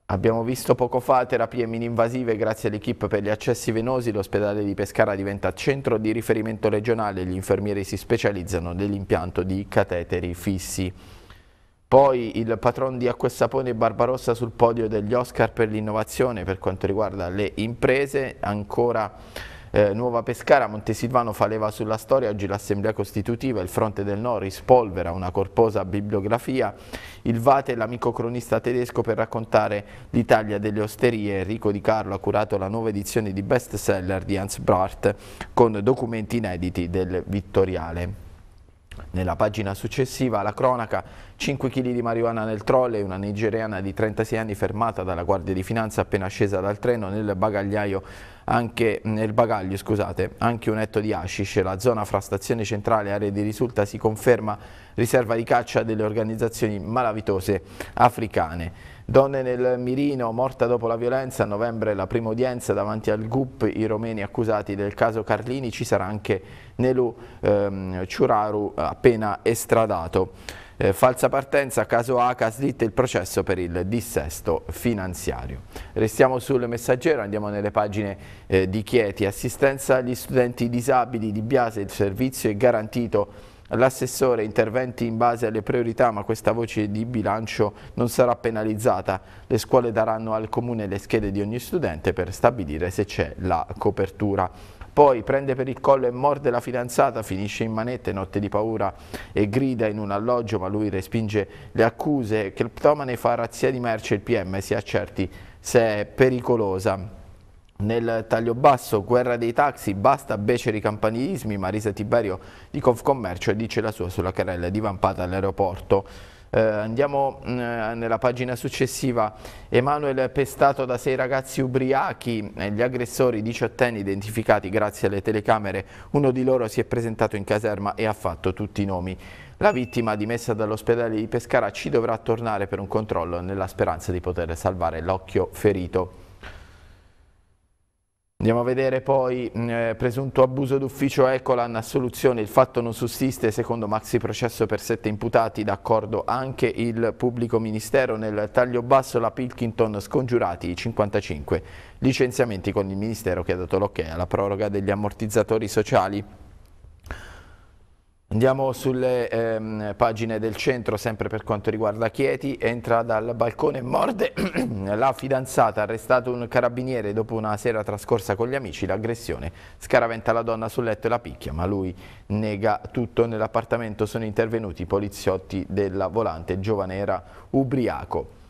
Abbiamo visto poco fa terapie mini-invasive grazie all'equipe per gli accessi venosi, l'ospedale di Pescara diventa centro di riferimento regionale, e gli infermieri si specializzano nell'impianto di cateteri fissi. Poi il patron di Acquessapone e Barbarossa sul podio degli Oscar per l'innovazione per quanto riguarda le imprese, ancora eh, Nuova Pescara, Montesilvano fa leva sulla storia, oggi l'Assemblea Costitutiva, il Fronte del No rispolvera una corposa bibliografia, il Vate, l'amico cronista tedesco per raccontare l'Italia delle osterie, Enrico Di Carlo ha curato la nuova edizione di bestseller di Hans Brart con documenti inediti del Vittoriale. Nella pagina successiva la cronaca, 5 kg di marijuana nel trolley, una nigeriana di 36 anni fermata dalla Guardia di Finanza appena scesa dal treno nel bagagliaio anche nel bagaglio, scusate, anche un etto di hashish, la zona fra stazione centrale e area di risulta si conferma riserva di caccia delle organizzazioni malavitose africane. Donne nel mirino, morta dopo la violenza, a novembre la prima udienza davanti al GUP, i romeni accusati del caso Carlini, ci sarà anche Nelu ehm, Ciuraru appena estradato. Eh, falsa partenza, caso ACA, slitta il processo per il dissesto finanziario. Restiamo sul messaggero, andiamo nelle pagine eh, di Chieti. Assistenza agli studenti disabili di Biase, il servizio è garantito L'assessore interventi in base alle priorità ma questa voce di bilancio non sarà penalizzata. Le scuole daranno al comune le schede di ogni studente per stabilire se c'è la copertura poi prende per il collo e morde la fidanzata, finisce in manette, notte di paura e grida in un alloggio, ma lui respinge le accuse, che il ptomane fa razzia di merce, il PM si accerti se è pericolosa. Nel taglio basso, guerra dei taxi, basta beceri campanilismi, Marisa Tiberio di Confcommercio dice la sua sulla carella divampata all'aeroporto. Eh, andiamo mh, mm, nella pagina successiva. Emanuele è pestato da sei ragazzi ubriachi, gli aggressori diciottenni identificati grazie alle telecamere. Uno di loro si è presentato in caserma e ha fatto tutti i nomi. La vittima, dimessa dall'ospedale di Pescara, ci dovrà tornare per un controllo nella speranza di poter salvare l'occhio ferito. Andiamo a vedere poi eh, presunto abuso d'ufficio Ecolan, assoluzione, il fatto non sussiste, secondo maxi processo per sette imputati, d'accordo anche il pubblico ministero nel taglio basso la Pilkington scongiurati 55 licenziamenti con il ministero che ha dato l'ok alla proroga degli ammortizzatori sociali. Andiamo sulle ehm, pagine del centro, sempre per quanto riguarda Chieti, entra dal balcone e morde (clears throat) la fidanzata, arrestato un carabiniere dopo una sera trascorsa con gli amici, l'aggressione scaraventa la donna sul letto e la picchia, ma lui nega tutto, nell'appartamento sono intervenuti i poliziotti della volante, il giovane era ubriaco.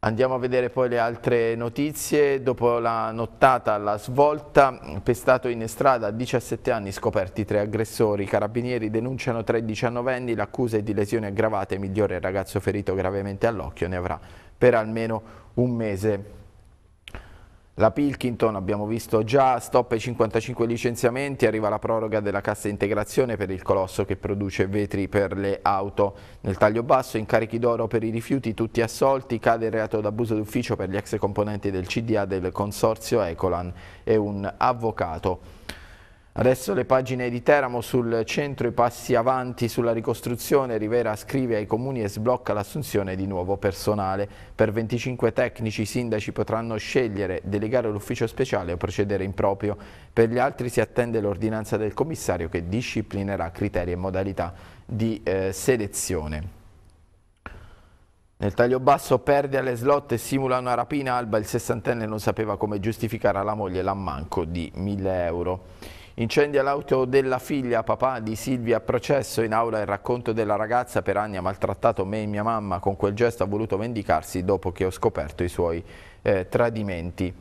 Andiamo a vedere poi le altre notizie. Dopo la nottata alla svolta, pestato in strada a 17 anni, scoperti tre aggressori. I carabinieri denunciano tre 19enni, l'accusa è di lesioni aggravate, migliore il ragazzo ferito gravemente all'occhio ne avrà per almeno un mese. La Pilkington abbiamo visto già, stop ai 55 licenziamenti, arriva la proroga della cassa integrazione per il colosso che produce vetri per le auto. Nel taglio basso incarichi d'oro per i rifiuti tutti assolti, cade il reato d'abuso d'ufficio per gli ex componenti del CDA del consorzio Ecolan e un avvocato. Adesso le pagine di Teramo sul centro, i passi avanti sulla ricostruzione, Rivera scrive ai comuni e sblocca l'assunzione di nuovo personale. Per 25 tecnici i sindaci potranno scegliere, delegare l'ufficio speciale o procedere in proprio. Per gli altri si attende l'ordinanza del commissario che disciplinerà criteri e modalità di eh, selezione. Nel taglio basso perde alle slot e simula una rapina, Alba il sessantenne non sapeva come giustificare alla moglie l'ammanco di 1000 euro. Incendia l'auto della figlia, papà di Silvia processo. In aula il racconto della ragazza per anni ha maltrattato me e mia mamma. Con quel gesto ha voluto vendicarsi dopo che ho scoperto i suoi eh, tradimenti.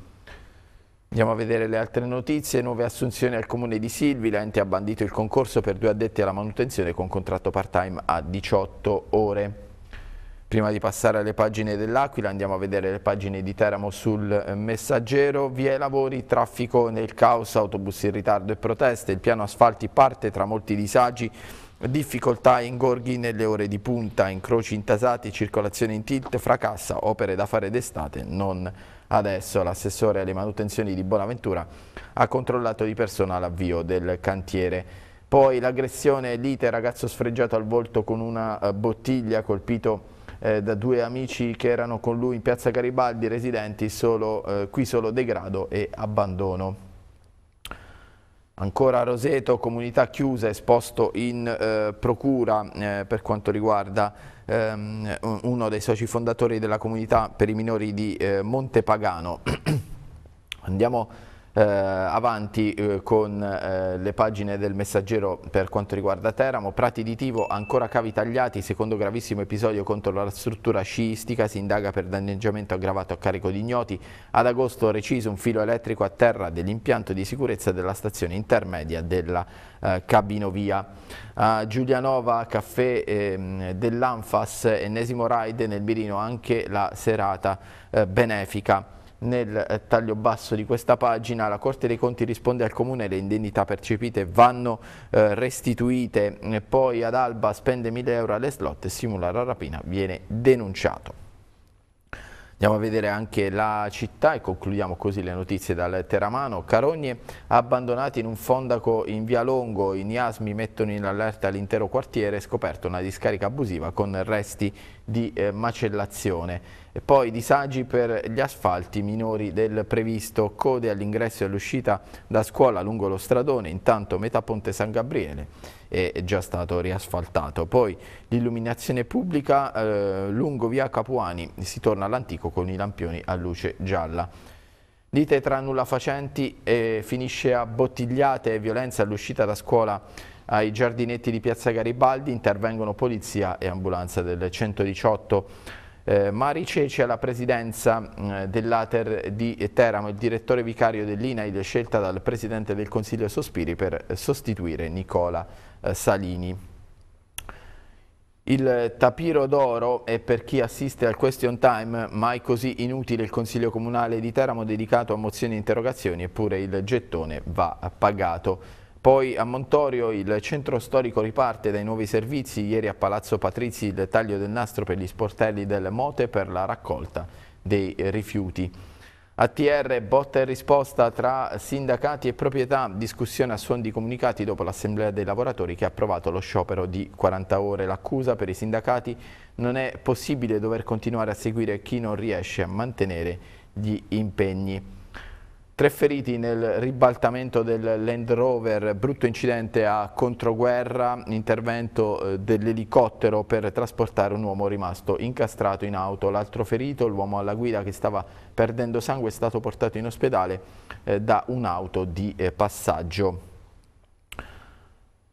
Andiamo a vedere le altre notizie. Nuove assunzioni al comune di Silvi. L'ente ha bandito il concorso per due addetti alla manutenzione con contratto part-time a 18 ore. Prima di passare alle pagine dell'Aquila andiamo a vedere le pagine di Teramo sul eh, messaggero, Via i lavori, traffico nel caos, autobus in ritardo e proteste, il piano asfalti parte tra molti disagi, difficoltà e ingorghi nelle ore di punta, incroci intasati, circolazione in tilt, fracassa, opere da fare d'estate, non adesso. L'assessore alle manutenzioni di Bonaventura ha controllato di persona l'avvio del cantiere. Poi l'aggressione lite, ragazzo sfregiato al volto con una eh, bottiglia colpito eh, da due amici che erano con lui in piazza Garibaldi residenti solo, eh, qui solo degrado e abbandono. Ancora Roseto, comunità chiusa, esposto in eh, procura eh, per quanto riguarda ehm, uno dei soci fondatori della comunità per i minori di eh, Montepagano. (clears throat) Andiamo a eh, avanti eh, con eh, le pagine del messaggero per quanto riguarda Teramo, Prati di Tivo ancora cavi tagliati, secondo gravissimo episodio contro la struttura sciistica, si indaga per danneggiamento aggravato a carico di ignoti, ad agosto reciso un filo elettrico a terra dell'impianto di sicurezza della stazione intermedia della eh, Cabinovia. A Giulianova, caffè ehm, dell'Anfas, ennesimo ride nel mirino anche la serata eh, benefica. Nel eh, taglio basso di questa pagina la Corte dei Conti risponde al Comune, le indennità percepite vanno eh, restituite, poi ad Alba spende 1000 euro alle slot e simula la rapina viene denunciato. Andiamo a vedere anche la città e concludiamo così le notizie dal Teramano. Carogne abbandonati in un fondaco in Via Longo, i Niasmi mettono in allerta l'intero quartiere, scoperto una discarica abusiva con resti di eh, macellazione. E poi disagi per gli asfalti minori del previsto, code all'ingresso e all'uscita da scuola lungo lo stradone, intanto metà Ponte San Gabriele è già stato riasfaltato. Poi l'illuminazione pubblica eh, lungo via Capuani si torna all'antico con i lampioni a luce gialla. Lite tra nulla facenti e finisce a bottigliate e violenza all'uscita da scuola ai giardinetti di Piazza Garibaldi, intervengono polizia e ambulanza del 118 eh, Mari Ceci alla presidenza eh, dell'Ater di Teramo, il direttore vicario dell'INAIL scelta dal presidente del Consiglio Sospiri per sostituire Nicola eh, Salini. Il tapiro d'oro è per chi assiste al question time, mai così inutile il Consiglio Comunale di Teramo dedicato a mozioni e interrogazioni, eppure il gettone va pagato. Poi a Montorio il centro storico riparte dai nuovi servizi, ieri a Palazzo Patrizi il taglio del nastro per gli sportelli del Mote per la raccolta dei rifiuti. ATR, botta e risposta tra sindacati e proprietà, discussione a suon di comunicati dopo l'Assemblea dei lavoratori che ha approvato lo sciopero di 40 ore. L'accusa per i sindacati non è possibile dover continuare a seguire chi non riesce a mantenere gli impegni. Tre feriti nel ribaltamento del Land Rover, brutto incidente a controguerra, intervento eh, dell'elicottero per trasportare un uomo rimasto incastrato in auto. L'altro ferito, l'uomo alla guida che stava perdendo sangue, è stato portato in ospedale eh, da un'auto di eh, passaggio.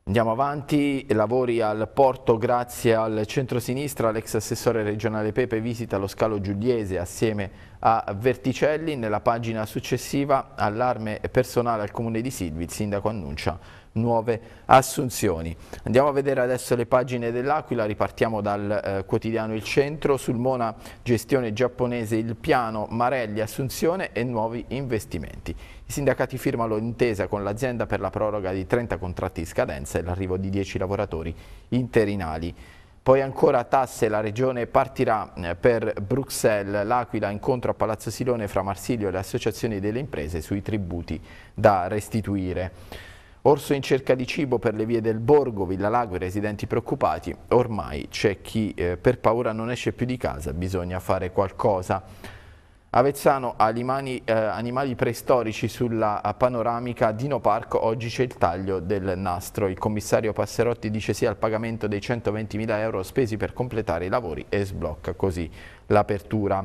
Andiamo avanti, lavori al porto grazie al centro-sinistra, l'ex assessore regionale Pepe visita lo scalo giuliese assieme a Verticelli, nella pagina successiva allarme personale al comune di Silvi, il sindaco annuncia nuove assunzioni. Andiamo a vedere adesso le pagine dell'Aquila, ripartiamo dal eh, quotidiano Il Centro, sul Mona gestione giapponese il piano Marelli assunzione e nuovi investimenti. I sindacati firmano l'intesa con l'azienda per la proroga di 30 contratti di scadenza e l'arrivo di 10 lavoratori interinali. Poi ancora tasse, la regione partirà eh, per Bruxelles, l'Aquila incontro a Palazzo Silone fra Marsilio e le associazioni delle imprese sui tributi da restituire. Orso in cerca di cibo per le vie del Borgo, Villa Lago, i residenti preoccupati. Ormai c'è chi eh, per paura non esce più di casa, bisogna fare qualcosa. Avezzano animali, eh, animali preistorici sulla panoramica Dino Parco, oggi c'è il taglio del nastro. Il commissario Passerotti dice sì al pagamento dei 120.000 euro spesi per completare i lavori e sblocca così l'apertura.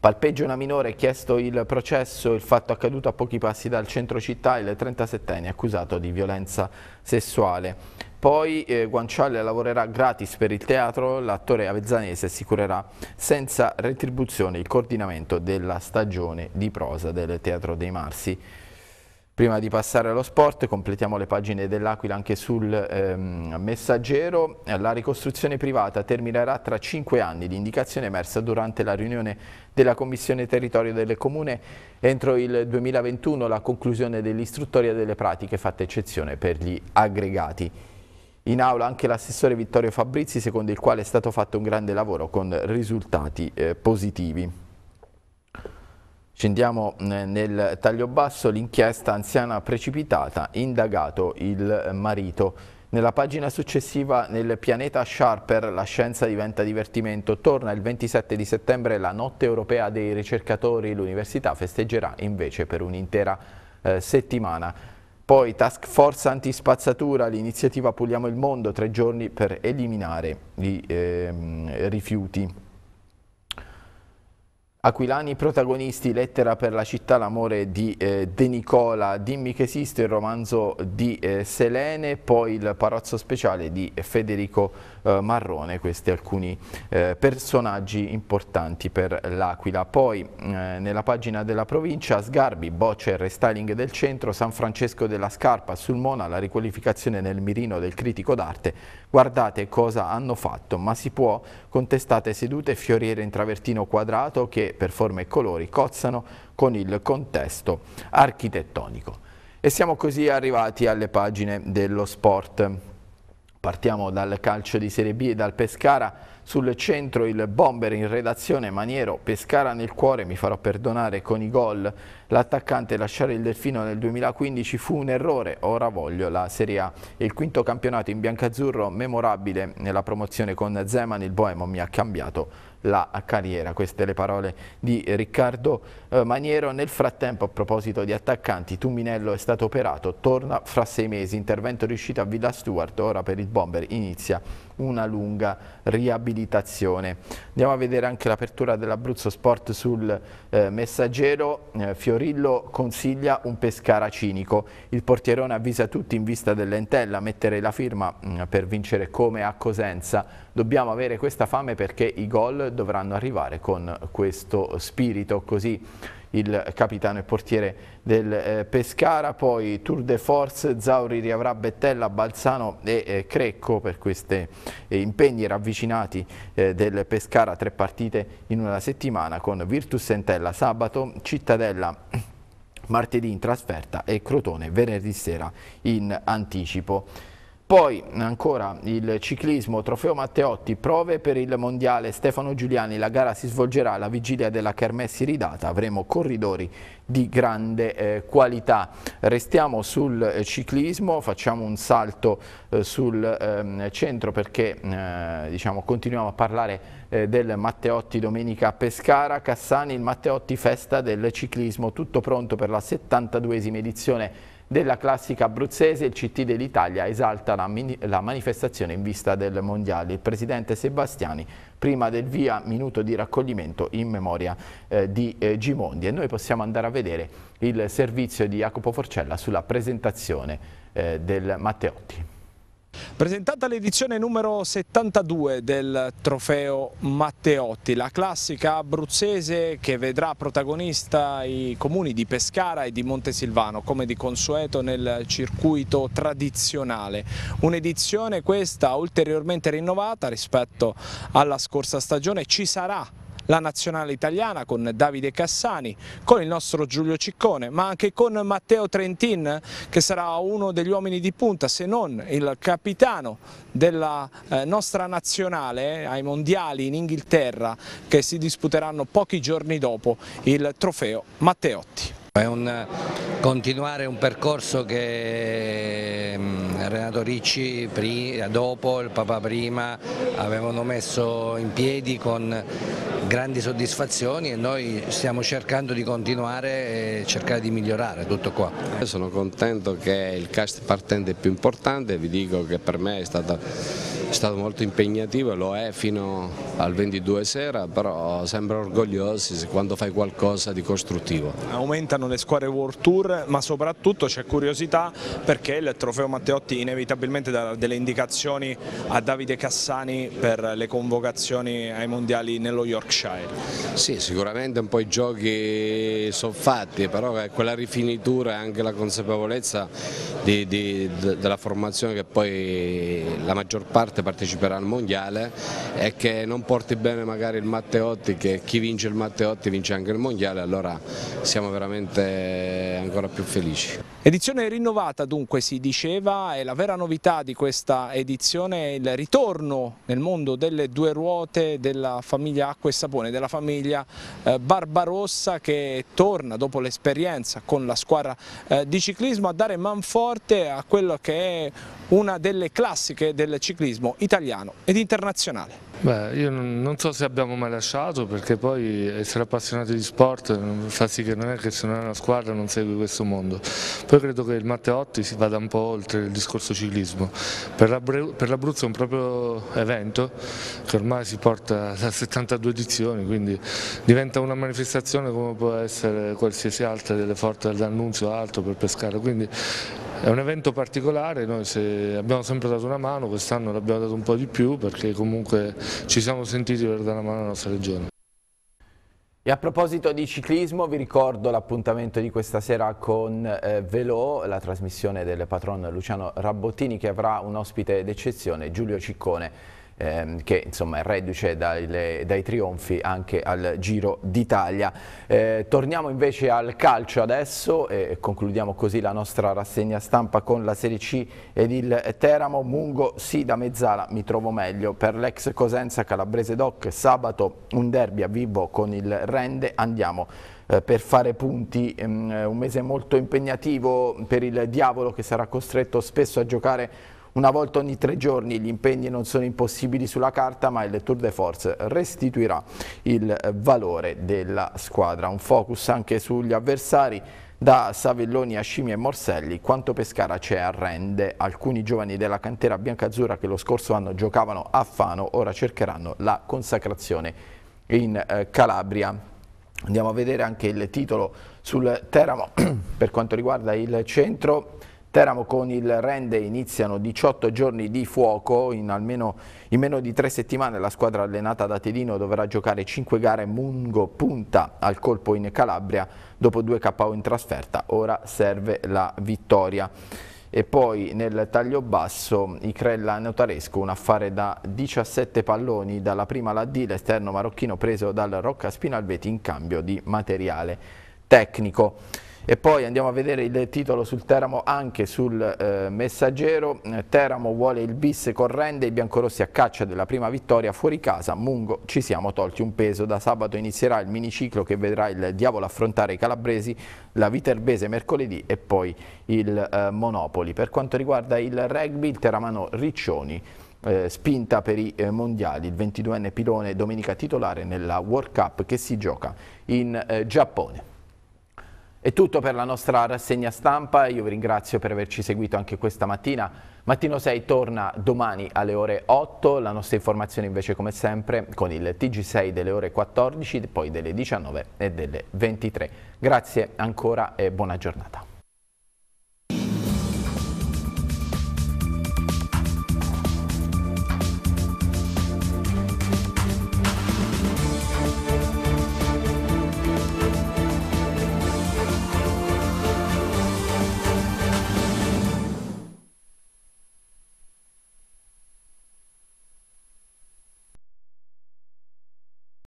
Palpeggio una minore, chiesto il processo, il fatto accaduto a pochi passi dal centro città, il 37enne accusato di violenza sessuale. Poi eh, Guanciale lavorerà gratis per il teatro, l'attore avezzanese assicurerà senza retribuzione il coordinamento della stagione di prosa del Teatro dei Marsi. Prima di passare allo sport, completiamo le pagine dell'Aquila anche sul ehm, messaggero. La ricostruzione privata terminerà tra cinque anni, l'indicazione emersa durante la riunione della Commissione Territorio del Comune. Entro il 2021 la conclusione dell'istruttoria delle pratiche, fatta eccezione per gli aggregati in aula anche l'assessore Vittorio Fabrizi, secondo il quale è stato fatto un grande lavoro con risultati eh, positivi. Scendiamo eh, nel taglio basso, l'inchiesta anziana precipitata, indagato il marito. Nella pagina successiva, nel pianeta Sharper, la scienza diventa divertimento. Torna il 27 di settembre la notte europea dei ricercatori. L'università festeggerà invece per un'intera eh, settimana. Poi task force antispazzatura, l'iniziativa Puliamo il Mondo, tre giorni per eliminare i eh, rifiuti. Aquilani protagonisti, lettera per la città, l'amore di eh, De Nicola, Dimmi che esiste, il romanzo di eh, Selene, poi il parazzo speciale di Federico eh, marrone, questi alcuni eh, personaggi importanti per l'Aquila. Poi eh, nella pagina della provincia Sgarbi, boccia e restyling del centro, San Francesco della Scarpa, Sulmona, la riqualificazione nel mirino del critico d'arte, guardate cosa hanno fatto, ma si può contestate sedute fioriere in travertino quadrato che per forme e colori cozzano con il contesto architettonico. E siamo così arrivati alle pagine dello sport. Partiamo dal calcio di Serie B e dal Pescara. Sul centro il bomber in redazione Maniero, Pescara nel cuore, mi farò perdonare con i gol. L'attaccante lasciare il Delfino nel 2015 fu un errore, ora voglio la Serie A. Il quinto campionato in biancazzurro memorabile nella promozione con Zeman, il Boemo mi ha cambiato la carriera. Queste le parole di Riccardo eh, Maniero. Nel frattempo, a proposito di attaccanti, Tuminello è stato operato, torna fra sei mesi. Intervento riuscito a Villa Stewart, ora per il bomber inizia una lunga riabilitazione. Andiamo a vedere anche l'apertura dell'Abruzzo Sport sul eh, messaggero. Eh, Fiorillo consiglia un Pescara cinico. Il portierone avvisa tutti in vista dell'entella, mettere la firma mh, mm, per vincere come a Cosenza. Dobbiamo avere questa fame perché i gol dovranno arrivare con questo spirito così il capitano e portiere del eh, Pescara, poi Tour de Force, Zauri riavrà Bettella, Balzano e eh, Crecco per questi eh, impegni ravvicinati del Pescara, tre partite in una settimana con Virtus Entella sabato, Cittadella (clears throat) martedì in trasferta e Crotone venerdì sera in anticipo. Poi ancora il ciclismo, trofeo Matteotti, prove per il mondiale Stefano Giuliani, la gara si svolgerà alla vigilia della Kermessi Ridata, avremo corridori di grande eh, qualità. Restiamo sul eh, ciclismo, facciamo un salto eh, sul eh, centro perché eh, diciamo, continuiamo a parlare eh, del Matteotti domenica a Pescara, Cassani, il Matteotti festa del ciclismo, tutto pronto per la 72esima edizione della classica abruzzese, il CT dell'Italia esalta la, la, manifestazione in vista del Mondiale. Il presidente Sebastiani prima del via minuto di raccoglimento in memoria eh, di eh, Gimondi e noi possiamo andare a vedere il servizio di Jacopo Forcella sulla presentazione eh, del Matteotti. Presentata l'edizione numero 72 del trofeo Matteotti, la classica abruzzese che vedrà protagonista i comuni di Pescara e di Montesilvano, come di consueto nel circuito tradizionale. Un'edizione questa ulteriormente rinnovata rispetto alla scorsa stagione, ci sarà la nazionale italiana con Davide Cassani, con il nostro Giulio Ciccone, ma anche con Matteo Trentin che sarà uno degli uomini di punta, se non il capitano della eh, nostra nazionale eh, ai mondiali in Inghilterra che si disputeranno pochi giorni dopo il trofeo Matteotti. È un continuare un percorso che mm, Renato Ricci dopo, il papà prima avevano messo in piedi con grandi soddisfazioni e noi stiamo cercando di continuare e cercare di migliorare tutto qua. Sono contento che il cast partente è più importante, vi dico che per me è stata è stato molto impegnativo, lo è fino al 22 sera, però sembra orgogliosi quando fai qualcosa di costruttivo. Aumentano le squadre World Tour, ma soprattutto c'è curiosità perché il trofeo Matteotti inevitabilmente dà delle indicazioni a Davide Cassani per le convocazioni ai mondiali nello Yorkshire. Sì, sicuramente un po' i giochi sono fatti, però quella rifinitura e anche la consapevolezza di, di, della formazione che poi la maggior parte parteciperà al mondiale e che non porti bene magari il Matteotti, che chi vince il Matteotti vince anche il mondiale, allora siamo veramente ancora più felici. Edizione rinnovata dunque si diceva e la vera novità di questa edizione è il ritorno nel mondo delle due ruote della famiglia Acqua e Sapone, della famiglia eh, Barbarossa che torna dopo l'esperienza con la squadra eh, di ciclismo a dare manforte a quello che è una delle classiche del ciclismo italiano ed internazionale. Beh, io non so se abbiamo mai lasciato perché poi essere appassionati di sport fa sì che non è che se non è una squadra non segui questo mondo. Poi credo che il Matteotti si vada un po' oltre il discorso ciclismo. Per l'Abruzzo è un proprio evento che ormai si porta da 72 edizioni, quindi diventa una manifestazione come può essere qualsiasi altra delle forze dell'annunzio o altro per pescare. Quindi è un evento particolare, noi abbiamo sempre dato una mano, quest'anno l'abbiamo dato un po' di più perché comunque ci siamo sentiti per dare una mano alla nostra regione. E a proposito di ciclismo vi ricordo l'appuntamento di questa sera con eh, Velo, la trasmissione del patron Luciano Rabbottini che avrà un ospite d'eccezione, Giulio Ciccone ehm, che insomma è reduce dai, le, dai, trionfi anche al Giro d'Italia. Eh, torniamo invece al calcio adesso e concludiamo così la nostra rassegna stampa con la Serie C ed il Teramo. Mungo sì da mezzala mi trovo meglio per l'ex Cosenza Calabrese Doc sabato un derby a vivo con il Rende andiamo eh, per fare punti, ehm, un mese molto impegnativo per il diavolo che sarà costretto spesso a giocare una volta ogni tre giorni gli impegni non sono impossibili sulla carta, ma il Tour de Force restituirà il valore della squadra. Un focus anche sugli avversari. Da Savelloni a Scimi e Morselli, quanto Pescara c'è arrende. Alcuni giovani della cantera biancazzurra che lo scorso anno giocavano a Fano, ora cercheranno la consacrazione in eh, Calabria. Andiamo a vedere anche il titolo sul Teramo (clears throat) per quanto riguarda il centro. Teramo con il Rende iniziano 18 giorni di fuoco, in, almeno, in meno di tre settimane la squadra allenata da Tedino dovrà giocare 5 gare Mungo punta al colpo in Calabria dopo 2 KO in trasferta, ora serve la vittoria. E poi nel taglio basso Icrella Notaresco, un affare da 17 palloni dalla prima alla D, l'esterno marocchino preso dal Rocca Spinalbeti in cambio di materiale tecnico. E poi andiamo a vedere il titolo sul Teramo anche sul eh, messaggero. Eh, Teramo vuole il bis correndo i biancorossi a caccia della prima vittoria fuori casa. Mungo ci siamo tolti un peso. Da sabato inizierà il miniciclo che vedrà il diavolo affrontare i calabresi, la Viterbese mercoledì e poi il eh, Monopoli. Per quanto riguarda il rugby, il teramano Riccioni eh, spinta per i eh, mondiali, il 22enne pilone domenica titolare nella World Cup che si gioca in eh, Giappone. È tutto per la nostra rassegna stampa, io vi ringrazio per averci seguito anche questa mattina. Mattino 6 torna domani alle ore 8, la nostra informazione invece come sempre con il TG6 delle ore 14, poi delle 19 e delle 23. Grazie ancora e buona giornata.